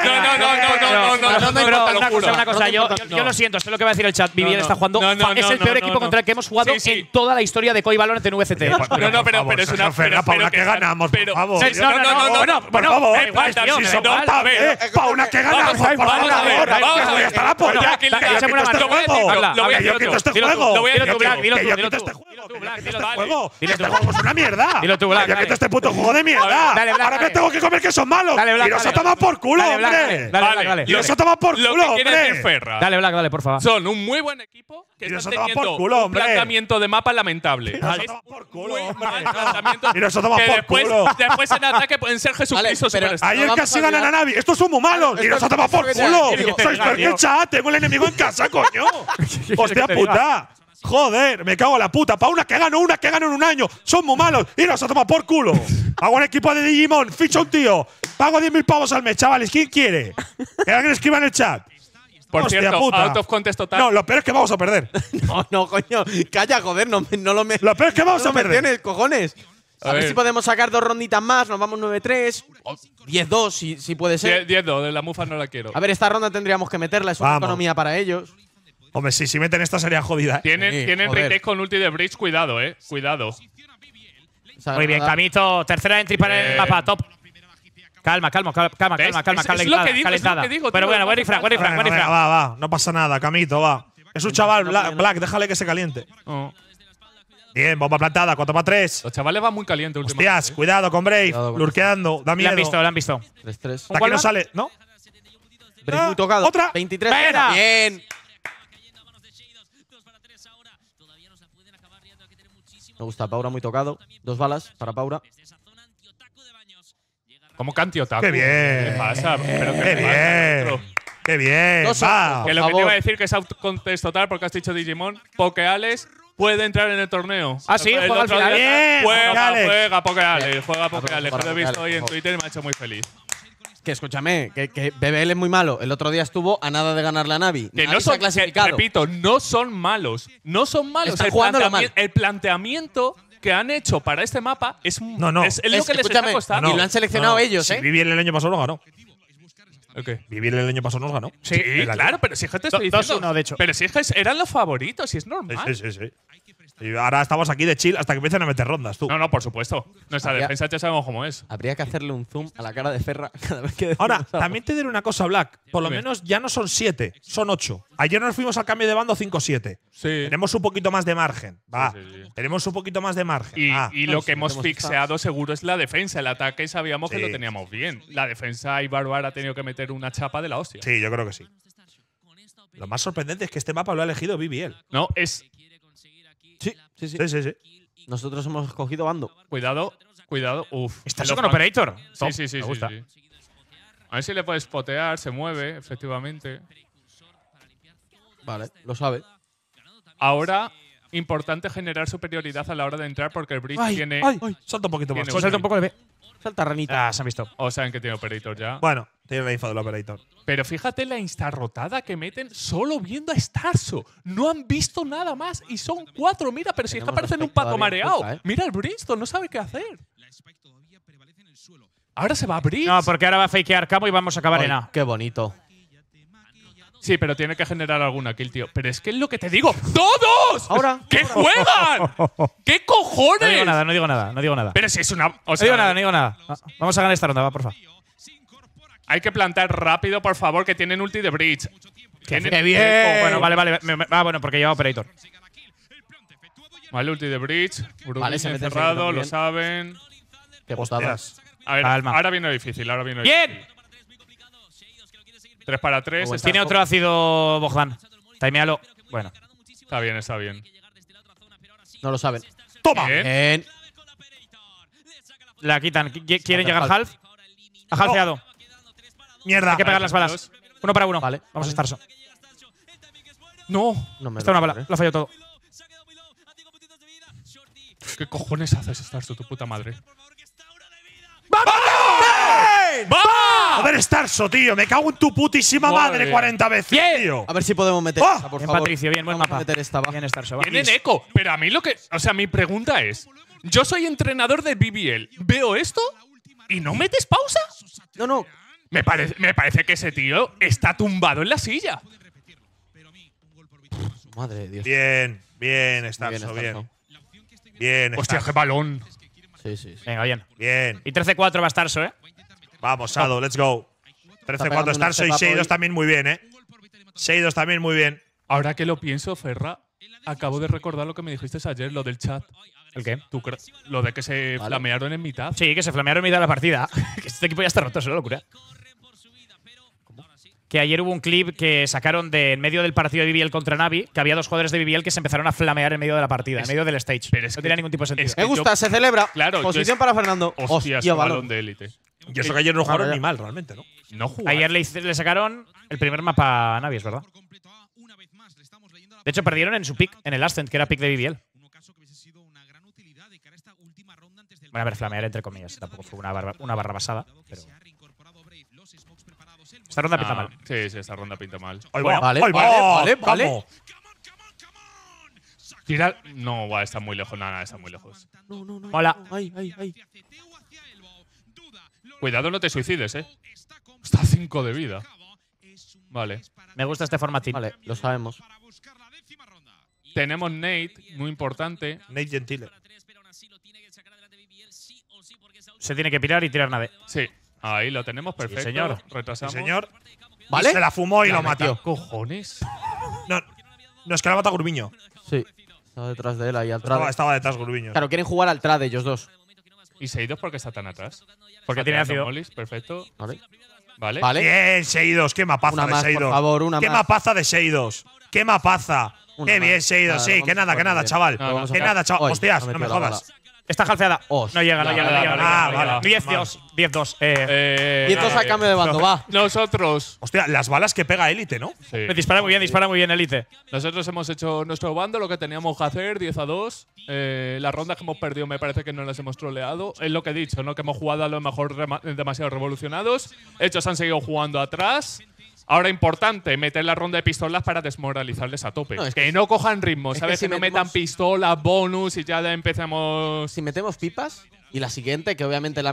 No, no, no, no, no, no, no, no, no, no, una Yo, lo siento, esto es lo que va a decir el chat. Vivian está jugando. Es el peor equipo contra el que hemos jugado en toda la historia de Koi Valorant en VCT. No, no, pero es una Pero… para una que ganamos, por favor. No, no, no, por favor. Si son para una que ganamos, por favor. Voy a estar a polla. Yo quito este juego. Yo quito este juego. Este juego es una mierda. Yo quito este puto juego de mierda. Ahora me tengo que comer que son malos. Y nos por culo, Dale, Black, hombre. dale, dale, dale. Y Los ha tomado por Lo culo, que quiere decir hombre. Ferra Dale, Black, dale, por favor. Son un muy buen equipo que Y están por teniendo culo, un planteamiento de mapa lamentable. nos ha tomado por culo, muy hombre. planteamiento Y nos ha tomado por culo. después en ataque pueden ser Jesucristo Vale, pero- Superstar. Ayer No casi a ganan a Navi. Estos son muy malos. Y nos ha tomado por culo. Sois pegar, Tengo el enemigo en casa, coño. [LAUGHS] Hostia puta. Joder, me cago en la puta. Para una que gano, una que gano en un año. Son muy malos. Y nos a tomar por culo. Hago un equipo de Digimon, ficho un tío. Pago 10.000 pavos al mes, chavales. ¿Quién quiere? Que alguien escriba en el chat. Por cierto, puta. out of contest total. No, lo peor es que vamos a perder. [LAUGHS] no, no, coño. Calla, joder, no, no lo me. Lo peor es que vamos a perder. Tienes, cojones. A, ver. si podemos sacar dos ronditas más, nos vamos 9-3, 10-2 si, si, puede ser. 10-2, de la mufa no la quiero. A ver, esta ronda tendríamos que meterla, es una economía para ellos. Hombre, sí, si meten esta sería jodida. ¿eh? Tienen, sí, tienen retake con ulti de Breach, cuidado, eh. Cuidado. Muy bien, Camito. Tercera entry para el mapa, top. Calma, calma, calma, calma, calma, calma, calentada, que Pero bueno, buen refrag, buen Va, va, no pasa nada, Camito, va. Es un chaval, Black, déjale que se caliente. Bien, bomba plantada, 4 para 3. Los chavales van muy calientes últimamente. Hostias, eh. cuidado con Brave, lurkeando, da miedo. Le han visto, le han visto. 3-3. Aquí no sale, ¿no? muy tocado. Ah, ¡Otra! 23. Bien. Me gusta. Paura muy tocado. Dos balas para Paura. Como cantiotaco? ¡Qué bien! ¿Qué pasa? qué, bien! ¡Qué bien! que lo que te iba a decir que es autocontest total porque has dicho Digimon, Pokeales puede entrar en el torneo. Ah, sí, juega al final. juega, juega, juega Pokeales. Lo he visto hoy en Twitter y me ha hecho muy feliz que escúchame, que, BBL es muy malo. El otro día estuvo a nada de ganar la Navi. Que no son, clasificado. repito, no son malos. No son malos. el, el planteamiento que han hecho para este mapa es, no, no. es, lo que les está costando. No, y lo han seleccionado ellos, ¿eh? vivir el año pasado no ganó. Vivir el año pasado nos ganó. Sí, claro, pero si es que te estoy diciendo. de hecho. Pero si es eran los favoritos y es normal. Sí, sí, sí. Y ahora estamos aquí de chill hasta que empiecen a meter rondas, tú. No, no, por supuesto. Nuestra defensa ya sabemos cómo es. Habría que hacerle un zoom a la cara de Ferra [LAUGHS] cada vez que Ahora, también te diré una cosa, Black. Por lo menos ya no son siete, son ocho. Ayer nos fuimos al cambio de bando 5-7. Tenemos un poquito más de margen. Va. Tenemos un poquito más de margen. Y, lo que hemos fixeado seguro es la defensa. El ataque sabíamos que lo teníamos bien. La defensa y Barbar ha tenido que meter una chapa de la hostia. Sí, yo creo que sí. Lo más sorprendente es que este mapa lo ha elegido BBL. No, es Sí, sí, sí. Nosotros hemos cogido bando. Cuidado, cuidado. Uf. Estás con Operator. Sí, sí, sí. A ver si le puedes potear, se mueve, efectivamente. Vale, lo sabe. Ahora, importante generar superioridad a la hora de entrar porque el bridge tiene. Ay, salta un poquito más. Pues salta un poco Salta ranita. Ah, se han visto. O saben que tiene operator ya. Bueno, tiene la info del operator. Pero fíjate la instarrotada que meten solo viendo a Starso. No han visto nada más y son cuatro. Mira, pero si es que aparecen un pato mareado. ¿eh? Mira el Bristol, no sabe qué hacer. Ahora se va a abrir. No, porque ahora va a fakear camo y vamos a acabar en A. Qué bonito. Sí, pero tiene que generar alguna kill, tío. Pero es que es lo que te digo. ¡Todos! ¿Ahora? ¿Qué juegan? [LAUGHS] ¿Qué cojones? No digo nada, no digo nada, no digo nada. Pero si es una. O no digo nada, no digo nada. Ah, vamos a ganar esta ronda, va, favor. Hay que plantar rápido, por favor, que tienen ulti de bridge. ¡Qué bien! bueno, vale, vale. ah, bueno, porque lleva Operator. Vale, ulti de bridge. vale, se encerrado, lo saben. Qué postadas. A ver, ahora viene difícil, ahora viene ¡Bien! 3 para 3. tiene otro ácido, bojan Taimealo. Bueno. Está bien, está bien. No lo saben. ¡Toma! Bien. La quitan. ¿Quieren llegar half? Ha halfeado. Mierda. Hay que pegar las balas. Uno para uno. Vale. Vamos a estar. No. no me Está una bala. ¿eh? Lo ha fallado todo. ¿Qué cojones haces, Starso, tu puta madre? ¡Vamos! ¡Va! A ver, Starso, tío. Me cago en tu putísima madre 40 veces, tío. A ver si podemos meter ¡Oh! esta, por Patricio, bien, buen mapa. meter esta, Bien, eco. Pero a mí lo que… O sea, mi pregunta es… Yo soy entrenador de BBL. ¿Veo esto y no metes pausa? No, no. Me, parece, me parece que ese tío está tumbado en la silla. Madre Dios. Bien, bien, Starso, bien. Starso. Bien. bien Hostia, qué balón. Sí, sí, Venga, bien. Bien. Y 13-4 va Starso, ¿eh? Vamos, Sado, let's go. 13-4 están soy 2 también muy bien, ¿eh? 6-2 también muy bien. Ahora que lo pienso, Ferra, acabo de recordar lo que me dijiste ayer, lo del chat. ¿El qué? Tú, lo de que se flamearon en mitad. Sí, que se flamearon en mitad de la partida. [LAUGHS] este equipo ya está roto, es una locura. Que ayer hubo un clip que sacaron de en medio del partido de Viviel contra Navi, que había dos jugadores de Viviel que se empezaron a flamear en medio de la partida, en medio del stage. Pero no tenía ningún tipo de sentido. me gusta, se celebra. Posición para Fernando. Hostia, Hostia balón de élite. Y eso que ayer no jugaron ni mal realmente, ¿no? No jugaron. Ayer le, sacaron el primer mapa a Navies, ¿verdad? De hecho, perdieron en su pick, en el Ascent, que era pick de BBL. Bueno, a ver, flamear entre comillas. Tampoco fue una barra, una basada, pero... Esta ronda pinta ah, mal. Sí, sí, esta ronda pinta mal. vale, vale, vale, vale, No, va, está muy lejos. Nada, está muy lejos. No, no, no. Hola. Ay, ay, ay. Cuidado, no te suicides, ¿eh? Está a 5 de vida. Vale. Me gusta este formatín. Vale, lo sabemos. Tenemos Nate, muy importante. Nate Gentile. Se tiene que pirar y tirar nave. Sí, ahí lo tenemos, perfecto. señor. Retrasamos. señor. se la fumó y lo mató. cojones? [LAUGHS] No, no, es que la mata Gurbiño. Sí. Estaba detrás de él ahí al Estaba, estaba, detrás Gurbiño. Claro, quieren jugar al trade ellos dos. ¿Y Seidos por qué está tan atrás? Porque tiene ácido. perfecto. Vale. Vale. vale. Bien, Qué mapaza una de más, Por favor, qué mapaza de Seidos. Qué mapaza. qué bien, Seidos. Sí, que nada, que nada, chaval. Que nada, chaval. Hostias, no me jodas. Está halfeada. Os. No llega, no, llega, Ah, vale. 10-2. 10-2. Eh. Eh, y entonces cambio de bando, va. Nosotros. Hostia, las balas que pega élite, ¿no? me Dispara muy bien, dispara muy bien élite. Nosotros hemos hecho nuestro bando, lo que teníamos que hacer, 10 a 2. Eh, las rondas que hemos perdido me parece que no las hemos troleado. Es lo que he dicho, ¿no? Que hemos jugado a lo mejor demasiado revolucionados. Hechos han seguido jugando atrás. Ahora, importante, meter la ronda de pistolas para desmoralizarles a tope. que, no cojan ritmo, ¿sabes? Que, si no metan pistolas, bonus y ya empezamos. Si metemos pipas. Y la siguiente, que obviamente la,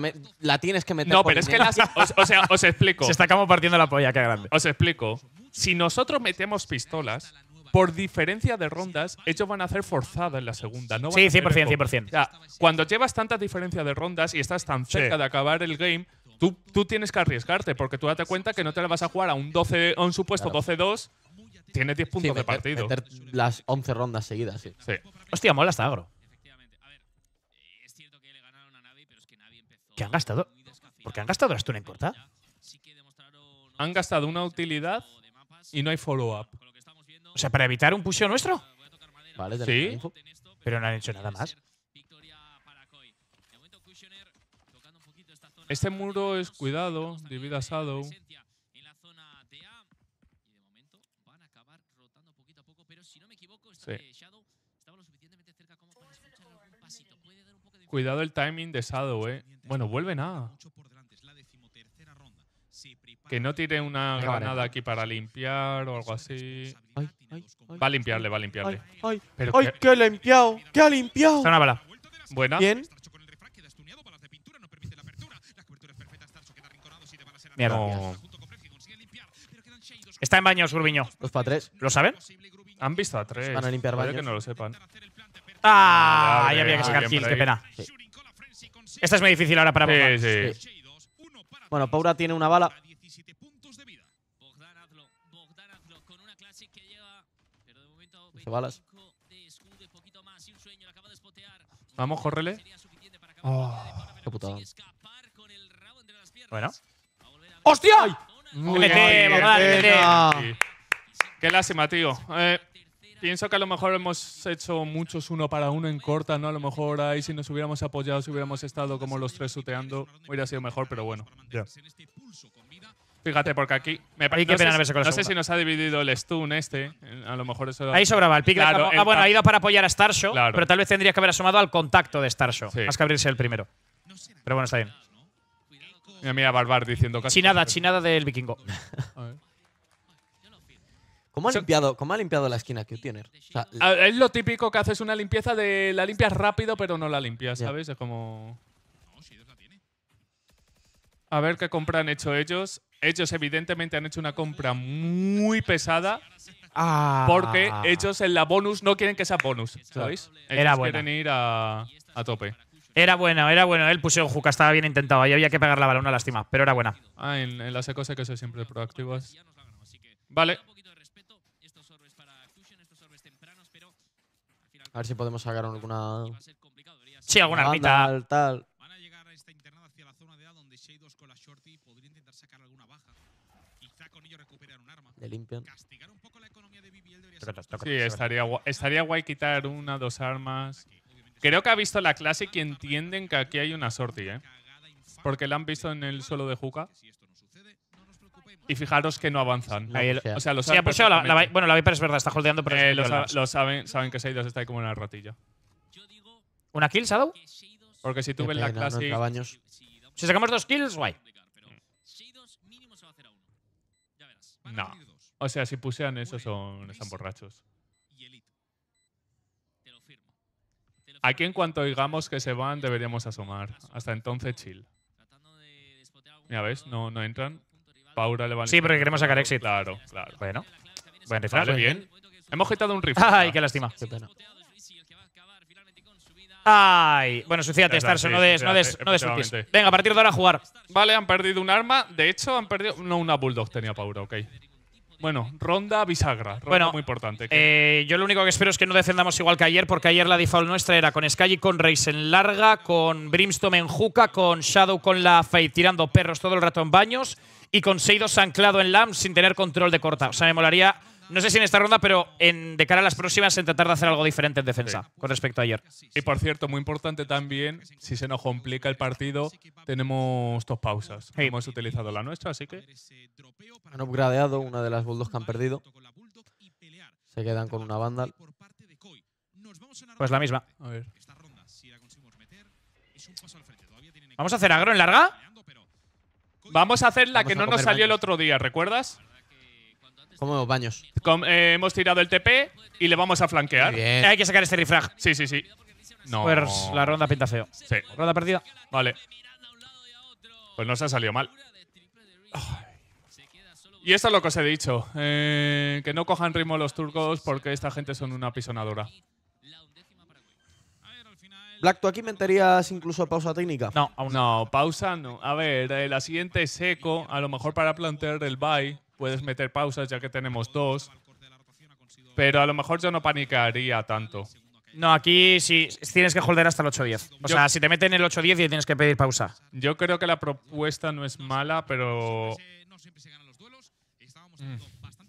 tienes que meter. No, pero es que las. O, sea, os explico. Se está como partiendo la polla, qué grande. Os explico. Si nosotros metemos pistolas, por diferencia de rondas, ellos van a hacer forzada en la segunda. No sí, 100%, 100%. cuando llevas tantas diferencias de rondas y estás tan cerca de acabar el game, Tú, tienes que arriesgarte, porque tú date cuenta que no te la vas a jugar a un 12, un supuesto 12-2, tienes 10 puntos de partido. Meter las 11 rondas seguidas, sí. Hostia, mola hasta agro. Que han gastado? ¿Por qué han gastado las en corta? Han gastado una utilidad y no hay follow-up. O sea, para evitar un pusheo eh, nuestro. Vale, sí. Pero no han hecho nada más. Este muro es cuidado, divide a Shadow. Sí. Cuidado el timing de Shadow, eh. Bueno, vuelve nada. Que no tire una granada aquí para limpiar o algo así. va a limpiarle, va a limpiarle. ¡Ay, qué... ha limpiado! ¡Qué ha limpiado! Buena. Bien. Mierda. No. Está en baño Surbiño. Los para tres. ¿Lo saben? Han visto a tres. Van a limpiar baños. que no lo sepan. ¡Ah! Ahí había que sacar kills, qué pena. Esta es muy difícil ahora para mí. Sí, sí. Bueno, Paura tiene una bala. balas. Vamos, córrele. Oh, qué putada. Bueno. ¡Hostia! Muy bien, Qué lástima, tío. Eh, pienso que a lo mejor hemos hecho muchos uno para uno en corta, ¿no? A lo mejor ahí si nos hubiéramos apoyado, si hubiéramos estado como los tres suteando, hubiera sido mejor, pero bueno. Fíjate, porque aquí. Me parece no, sé, no sé si nos ha dividido el stun este. A lo mejor eso. Ahí sobraba. El pick claro, Ah, bueno, ha ido para apoyar a Starshow. Pero tal vez tendrías que haber asomado al contacto de Starshow. Has que abrirse el primero. Pero bueno, está bien. Mira, Barbar diciendo Chinada, chinada del vikingo. [LAUGHS] ¿Cómo ha, limpiado, ¿Cómo ha limpiado la esquina que tiene? es lo típico que haces una limpieza de. La limpias rápido, pero no la limpias, ¿sabes? Es como. A ver qué compra han hecho ellos. Ellos, evidentemente, han hecho una compra muy pesada. Ah. Porque ellos en la bonus no quieren que sea bonus, ¿sabéis? Ellos quieren ir a tope. Era bueno, era bueno. Él puso un juca, estaba bien intentado. Ahí había que pegar la balona una lástima, pero era buena. Ah, en, en las ecos que ser siempre proactivos. Vale. A ver si podemos sacar alguna. Sí, alguna armita. Tal, tal. Van a llegar a esta internada hacia la zona de A donde Shadows con la Shorty podría intentar sacar alguna baja. Quizá con ello recuperar un arma. Le limpian. Castigar un poco la economía de BBL debería ser. Sí, estaría, guay, estaría guay quitar una, dos armas. Creo que ha visto la clase y entienden que aquí hay una sorti, ¿eh? Porque la han visto en el suelo de Juca. Y fijaros que no avanzan. o sea, bueno, la Viper es verdad, está holdeando, pero. Eh, lo, saben, saben que Seidos está ahí como en una ratilla. ¿Una kill, Shadow? Porque si tú ves la clase. si sacamos dos kills, guay. No. O sea, si pusean eso, son, están borrachos. Aquí en cuanto oigamos que se van, deberíamos asomar. Hasta entonces, chill. Ya ves, no, no entran. Paura le Sí, porque queremos sacar éxito. Claro, claro. Bueno. ¿eh? Hemos quitado un rifle. Ay, qué lástima. Ay, bueno, suicídate, Stars, no des, no des, Venga, a partir de ahora a jugar. Vale, han perdido un arma. De hecho, han perdido. No, una Bulldog tenía Paura, ok. Bueno, ronda bisagra, bueno, muy importante. Eh, yo lo único que espero es que no defendamos igual que ayer, porque ayer la default nuestra era con Sky con con en larga, con Brimstone en juca, con Shadow con la Fade tirando perros todo el rato en baños y con Seidos anclado en Lam sin tener control de corta. O sea, me molaría no sé si en esta ronda, pero en, de cara a las próximas, en tratar de hacer algo diferente en defensa con respecto a ayer. Y por cierto, muy importante también, si se nos complica el partido, tenemos dos pausas. Hemos utilizado la nuestra, así que. Han upgradeado una de las Bulldogs que han perdido. Se quedan con una banda. Pues la misma. A ver. ¿Vamos a hacer agro en larga? Vamos a hacer la que no nos salió el otro día, ¿recuerdas? Como los baños. Eh, hemos tirado el TP y le vamos a flanquear. Hay que sacar este refrag. Sí, sí, sí. No. Pues la ronda pinta feo. Sí. Ronda perdida. Vale. Pues no se ha salido mal. Y esto es lo que os he dicho. Eh, que no cojan ritmo los turcos porque esta gente son una pisonadora. Black, ¿tú aquí meterías incluso pausa técnica? No, no. pausa no. A ver, eh, la siguiente es seco, a lo mejor para plantear el bye puedes meter pausas ya que tenemos dos, pero a lo mejor yo no panicaría tanto. No, aquí sí tienes que holder hasta el 8-10. O sea, si te meten el 8-10 y tienes que pedir pausa. Yo creo que la propuesta no es mala, pero... O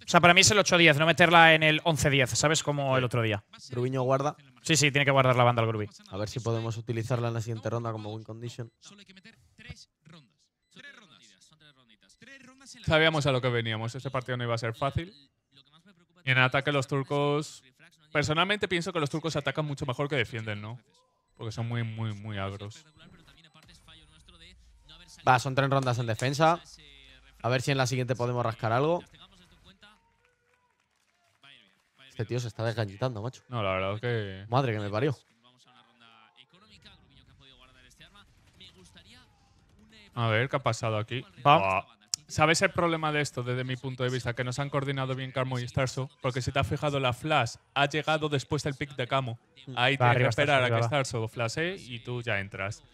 sea, para mí es el 8-10, no meterla en el 11-10, ¿sabes? Como el otro día. Grubiño guarda. Sí, sí, tiene que guardar la banda al Grubi. A ver si podemos utilizarla en la siguiente ronda como win condition. Solo hay que meter tres sabíamos a lo que veníamos. Este partido no iba a ser fácil. en ataque los turcos... Personalmente pienso que los turcos atacan mucho mejor que defienden, ¿no? Porque son muy, muy, muy agros. Va, son tres rondas en defensa. A ver si en la siguiente podemos rascar algo. Este tío se está desgañitando, macho. No, la verdad es que... Madre que me parió. A ver qué ha pasado aquí. Va. ¿Sabes el problema de esto desde mi punto de vista? Que nos han coordinado bien Carmo y Starso, porque si te has fijado, la Flash ha llegado después del pick de Camo. Ahí tienes que esperar a que Starso flashe y tú ya entras.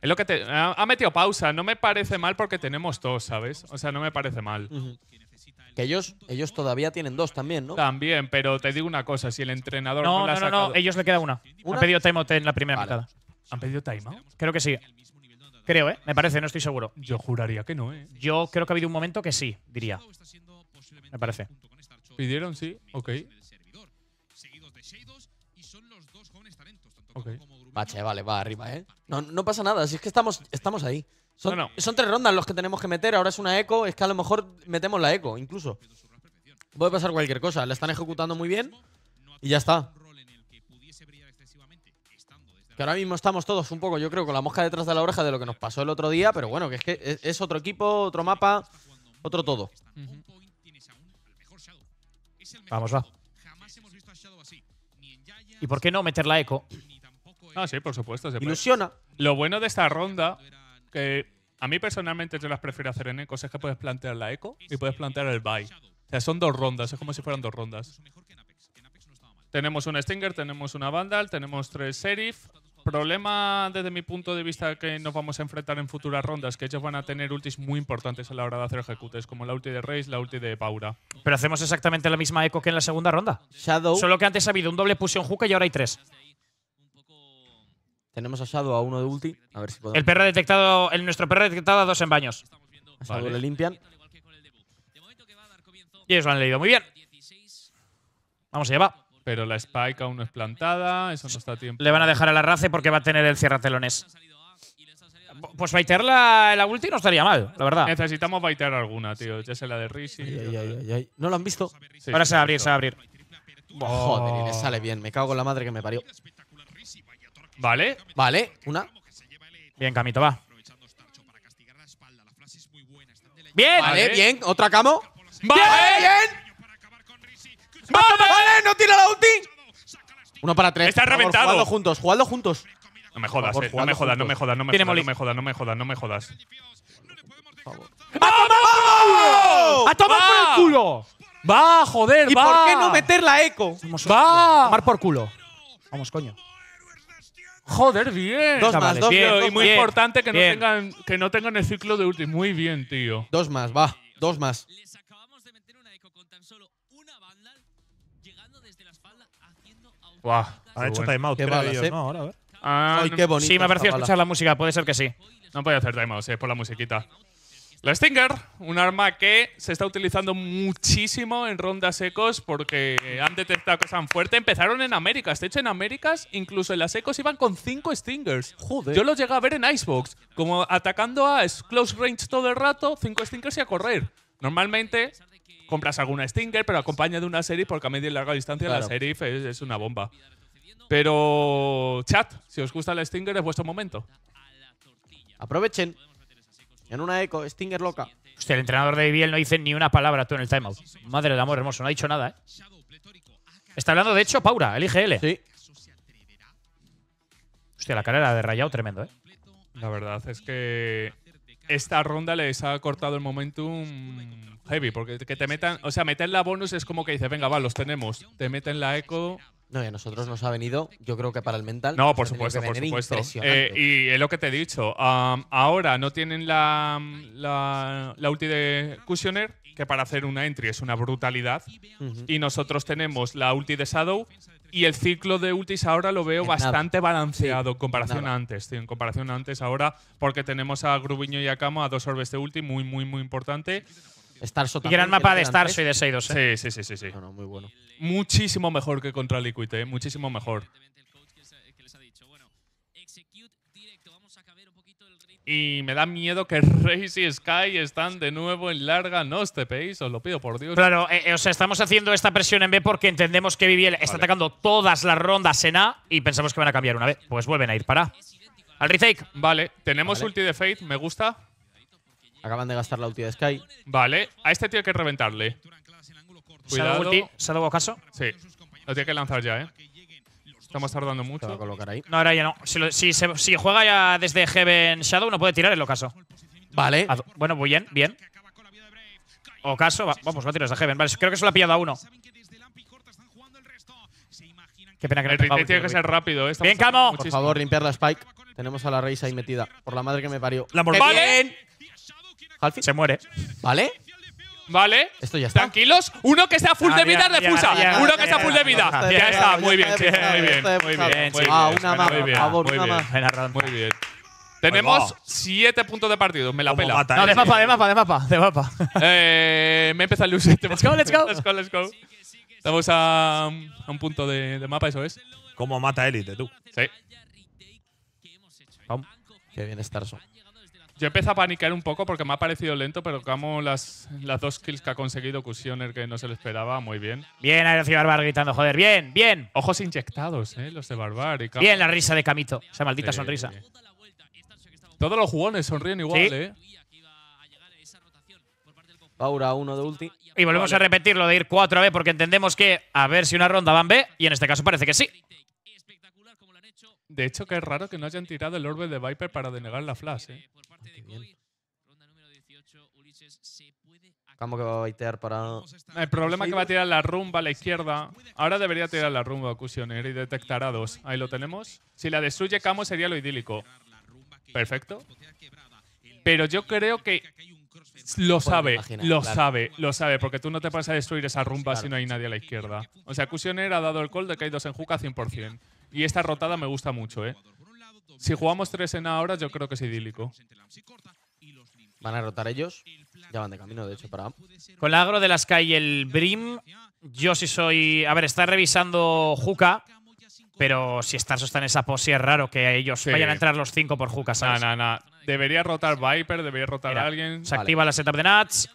Es lo que te, ha metido pausa, no me parece mal porque tenemos dos, ¿sabes? O sea, no me parece mal. Que ellos, ellos todavía tienen dos también, ¿no? También, pero te digo una cosa, si el entrenador no, no, no, ellos le queda una. Han pedido timeout en la primera mitad. ¿Han pedido timeout? Creo que sí. Creo, ¿eh? Me parece, no estoy seguro. Yo juraría que no, ¿eh? Yo creo que ha habido un momento que sí, diría. Me parece. ¿Pidieron sí? Ok. okay. che, vale, va arriba, ¿eh? No, no, pasa nada, si es que estamos, estamos ahí. Son, son tres rondas los que tenemos que meter, ahora es una eco, es que a lo mejor metemos la eco, incluso. Puede pasar cualquier cosa, la están ejecutando muy bien y ya está. Que ahora mismo estamos todos un poco, yo creo, con la mosca detrás de la oreja de lo que nos pasó el otro día, pero bueno, que es que es otro equipo, otro mapa, otro todo. Vamos, va. ¿Y por qué no meter la eco? Ah, sí, por supuesto. Ilusiona. Lo bueno de esta ronda, que a mí personalmente yo las prefiero hacer en eco es que puedes plantear la eco y puedes plantear el buy. O sea, son dos rondas, es como si fueran dos rondas. Tenemos un Stinger, tenemos una Vandal, tenemos tres Sheriff problema desde mi punto de vista que nos vamos a enfrentar en futuras rondas, que ellos van a tener ultis muy importantes a la hora de hacer ejecutes, como la ulti de Reis, la ulti de Paura. Pero hacemos exactamente la misma eco que en la segunda ronda. Solo que antes ha habido un doble pusión hook y ahora hay tres. Tenemos a Shadow a uno de ulti. El perro detectado. El, nuestro perro detectado a dos en baños. le limpian. Y ellos lo han leído muy bien. Vamos allá, va. Pero la Spike aún no es plantada, eso no está tiempo. Le van a dejar a la race porque va a tener el telones. Pues baitear la, la, ulti no estaría mal, la verdad. Necesitamos baitear alguna, tío. Ya sé la de Risi. no lo han visto. Ahora se va a abrir, se va a Joder, le sale bien. Me cago con la madre que me parió. Vale. Vale, una. Bien, Camito, va. Bien. Vale, bien. Otra camo. Vale, bien. ¡Vale! ¡No tira la ulti! Uno para tres. Está reventado. Jugadlo juntos, jugadlo juntos. No me jodas, no, me jodas no me jodas, no me jodas, no me jodas, no me jodas, no me jodas, no me jodas. ¡A tomar por el culo! ¡A por el culo! ¡Va, joder, ¿Y va! ¿Y por qué no meter la eco? ¡Va! A tomar por culo. Vamos, coño. Joder, bien. Dos más, dos, bien, y muy importante que no, tengan, que no tengan el ciclo de ulti. Muy bien, tío. Dos más, va. Dos más. Ha hecho timeout, qué ah, bonito. Sí, me ha parecido escuchar la música, puede ser que sí. No podía hacer timeout, es eh, por la musiquita. La Stinger, un arma que se está utilizando muchísimo en rondas secos porque han detectado que son fuertes. Empezaron en Américas. De hecho, en Américas, incluso en las ecos, iban con cinco Stingers. Joder. Yo lo llegué a ver en Icebox, como atacando a close range todo el rato, cinco Stingers y a correr. Normalmente compras alguna Stinger, pero acompaña de una serie porque a media y larga distancia la serie es, una bomba. Pero, chat, si os gusta la Stinger es vuestro momento. Aprovechen. En una eco, Stinger loca. Hostia, el entrenador de Biel no dice ni una palabra tú en el timeout. Madre del amor hermoso, no ha dicho nada, ¿eh? Está hablando, de hecho, Paura, el IGL. Sí. Hostia, la carrera de Rayado tremendo, ¿eh? La verdad es que esta ronda les ha cortado el momentum heavy, porque que te metan, o sea, meter la bonus es como que dices, venga, va, los tenemos, te meten la eco no, y a nosotros nos ha venido, yo creo que para el mental. No, por supuesto, por supuesto. Eh, y es lo que te he dicho. ahora no tienen la, la, ulti de Cushioner, que para hacer una entry es una brutalidad. Y nosotros tenemos la ulti de Shadow. Y el ciclo de ultis ahora lo veo bastante balanceado en comparación a antes. en comparación a antes ahora, porque tenemos a Grubiño y a Camo a dos orbes de ulti, muy, muy, muy importante gran mapa de Starso y de Seidos. ¿eh? Sí, sí, sí, sí. muy bueno. Muchísimo mejor que contra Liquid, ¿eh? muchísimo mejor. Y me da miedo que Race y Sky están de nuevo en larga. No os tepéis, os lo pido por Dios. Claro, eh, eh, o sea, estamos haciendo esta presión en B porque entendemos que Viviel está atacando todas las rondas en A y pensamos que van a cambiar una vez. Pues vuelven a ir para Al retake. Vale, tenemos ulti de Fate, me gusta. Acaban de gastar la ulti de Sky. Vale, a este tío hay que reventarle. Cuidado. ¿Se ha dado caso? Sí. Lo tiene que lanzar ya, ¿eh? Estamos tardando mucho. No, ahora ya no. Si, juega ya desde Heaven Shadow, no puede tirar el ocaso. Vale. Bueno, bueno, bien, bien. Ocaso, va, vamos, va a tirar desde Heaven. Vale, creo que solo ha pillado a uno. Qué pena que el no tiene que ser rápido. ¿eh? Bien, Camo. Por favor, limpiar la Spike. Tenemos a la reisa ahí metida. Por la madre que me parió. ¡La ¡Vale! Se muere. ¿Vale? ¿Vale? Esto ya está. Tranquilos. Uno que está full de vida refusa. Uno que está full de vida. Ya está. Muy bien. Muy bien. Muy bien. una más, por favor. Una más. Muy bien. Pues Tenemos siete puntos de partido. Me la pela. no, de este? mapa, de mapa, de mapa. De mapa. [LAUGHS] eh, me empieza el luz. Este, let's go, let's go. Let's go, Estamos a, un punto de, mapa, eso es. ¿Cómo mata élite tú? Sí. Qué bien estar eso. Yo empecé a panicar un poco porque me ha parecido lento, pero como las, las dos kills que ha conseguido Cusioner, que no se lo esperaba, muy bien. Bien, recibe Barbar gritando, joder, bien, bien. Ojos inyectados, ¿eh? los de Barbar. Y bien la risa de Camito, esa maldita sonrisa. Todos los jugones sonríen igual, ¿eh? Paura, uno de ulti. Y volvemos a repetirlo de ir 4 a B porque entendemos que a ver si una ronda van B y en este caso parece que sí. De hecho, que es raro que no hayan tirado el orbe de Viper para denegar la flash. ¿eh? que va a baitear para.? El problema es que va a tirar la rumba a la izquierda. Ahora debería tirar la rumba a Cusioner y detectar a dos. Ahí lo tenemos. Si la destruye Camo sería lo idílico. Perfecto. Pero yo creo que. Lo sabe, lo sabe, lo sabe, porque tú no te vas a destruir esa rumba si no hay nadie a la izquierda. O sea, Cusioner ha dado el call de que hay dos en Juca 100%. Y esta rotada me gusta mucho, ¿eh? Si jugamos tres en ahora, yo creo que es idílico. Van a rotar ellos. Ya van de camino, de hecho, para... Con la agro de las Sky y el Brim, yo sí soy... A ver, está revisando Juca, pero si Stars está en esa pose, es raro que ellos vayan a entrar los cinco por Juca, ¿sabes? No, no, Debería rotar Viper, debería rotar a alguien. Se activa la setup de Nats.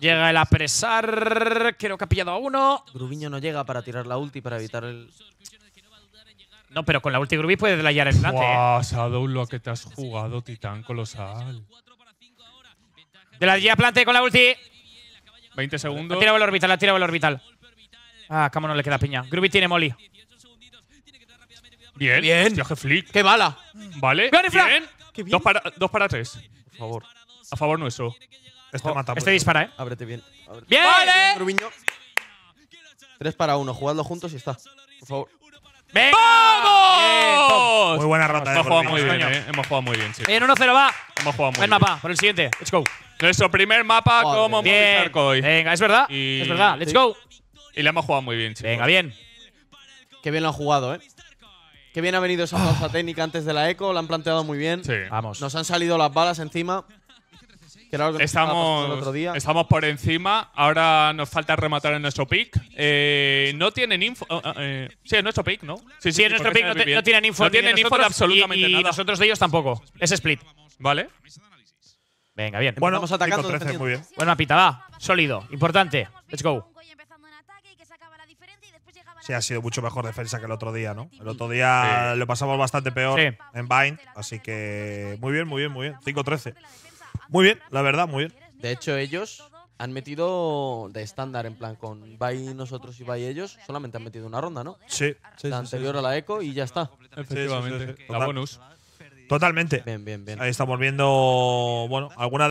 Llega el apresar. Creo que ha pillado a uno. Grubiño no llega para tirar la ulti para evitar el. No, pero con la ulti Groovy puedes delayar el plante. Wow, ¿eh? Shadow, lo que te has jugado, titán colosal. De la ya plante con la ulti. 20 segundos. La tira el orbital. la tira el orbital. Ah, cómo no le queda piña. Groovy tiene molly. Bien. Bien. Viaje flick. Qué bala. Vale. Bien. Dos, para, tres. Por favor. A favor no Este mata. Este dispara, ¿eh? Ábrete bien. ¡Bien! Vale. Rubiño. Tres para uno. Jugadlo juntos y está. Por favor. ¡Vamos! Muy buena ronda. Hemos jugado muy bien, ¿eh? eh. Hemos jugado muy bien, En 1-0 va. Hemos El mapa, por el siguiente. Let's go. Nuestro primer mapa como Movistar hoy. Venga, es verdad. es verdad. Let's go. Y le hemos jugado muy bien, chicos. Venga, bien. Qué bien lo han jugado, ¿eh? Qué bien ha venido esa ah. pausa técnica antes de la eco. La han planteado muy bien. Sí. Vamos. Nos han salido las balas encima estamos, Estamos por encima, ahora nos falta rematar en nuestro pick. Eh, no tienen info. Eh, eh, sí, en nuestro pick, ¿no? Sí, sí, nuestro pick no, tienen info. No tienen info de absolutamente nosotros de ellos tampoco. Es split. Vale. Venga, bien. Bueno, vamos atacando. 13, muy bien. Bueno, pita, va. Sólido, importante. Let's go. Sí, ha sido mucho mejor defensa que el otro día, ¿no? El otro día lo pasamos bastante peor en Bind, así que muy bien, muy bien, muy bien. 5-13. Muy bien, la verdad, muy bien. De hecho, ellos han metido de estándar, en plan, con y nosotros y va ellos, solamente han metido una ronda, ¿no? Sí. sí la anterior a la Eco y ya está. Efectivamente. La bonus. Totalmente. Bien, bien, bien. Ahí estamos viendo, bueno, alguna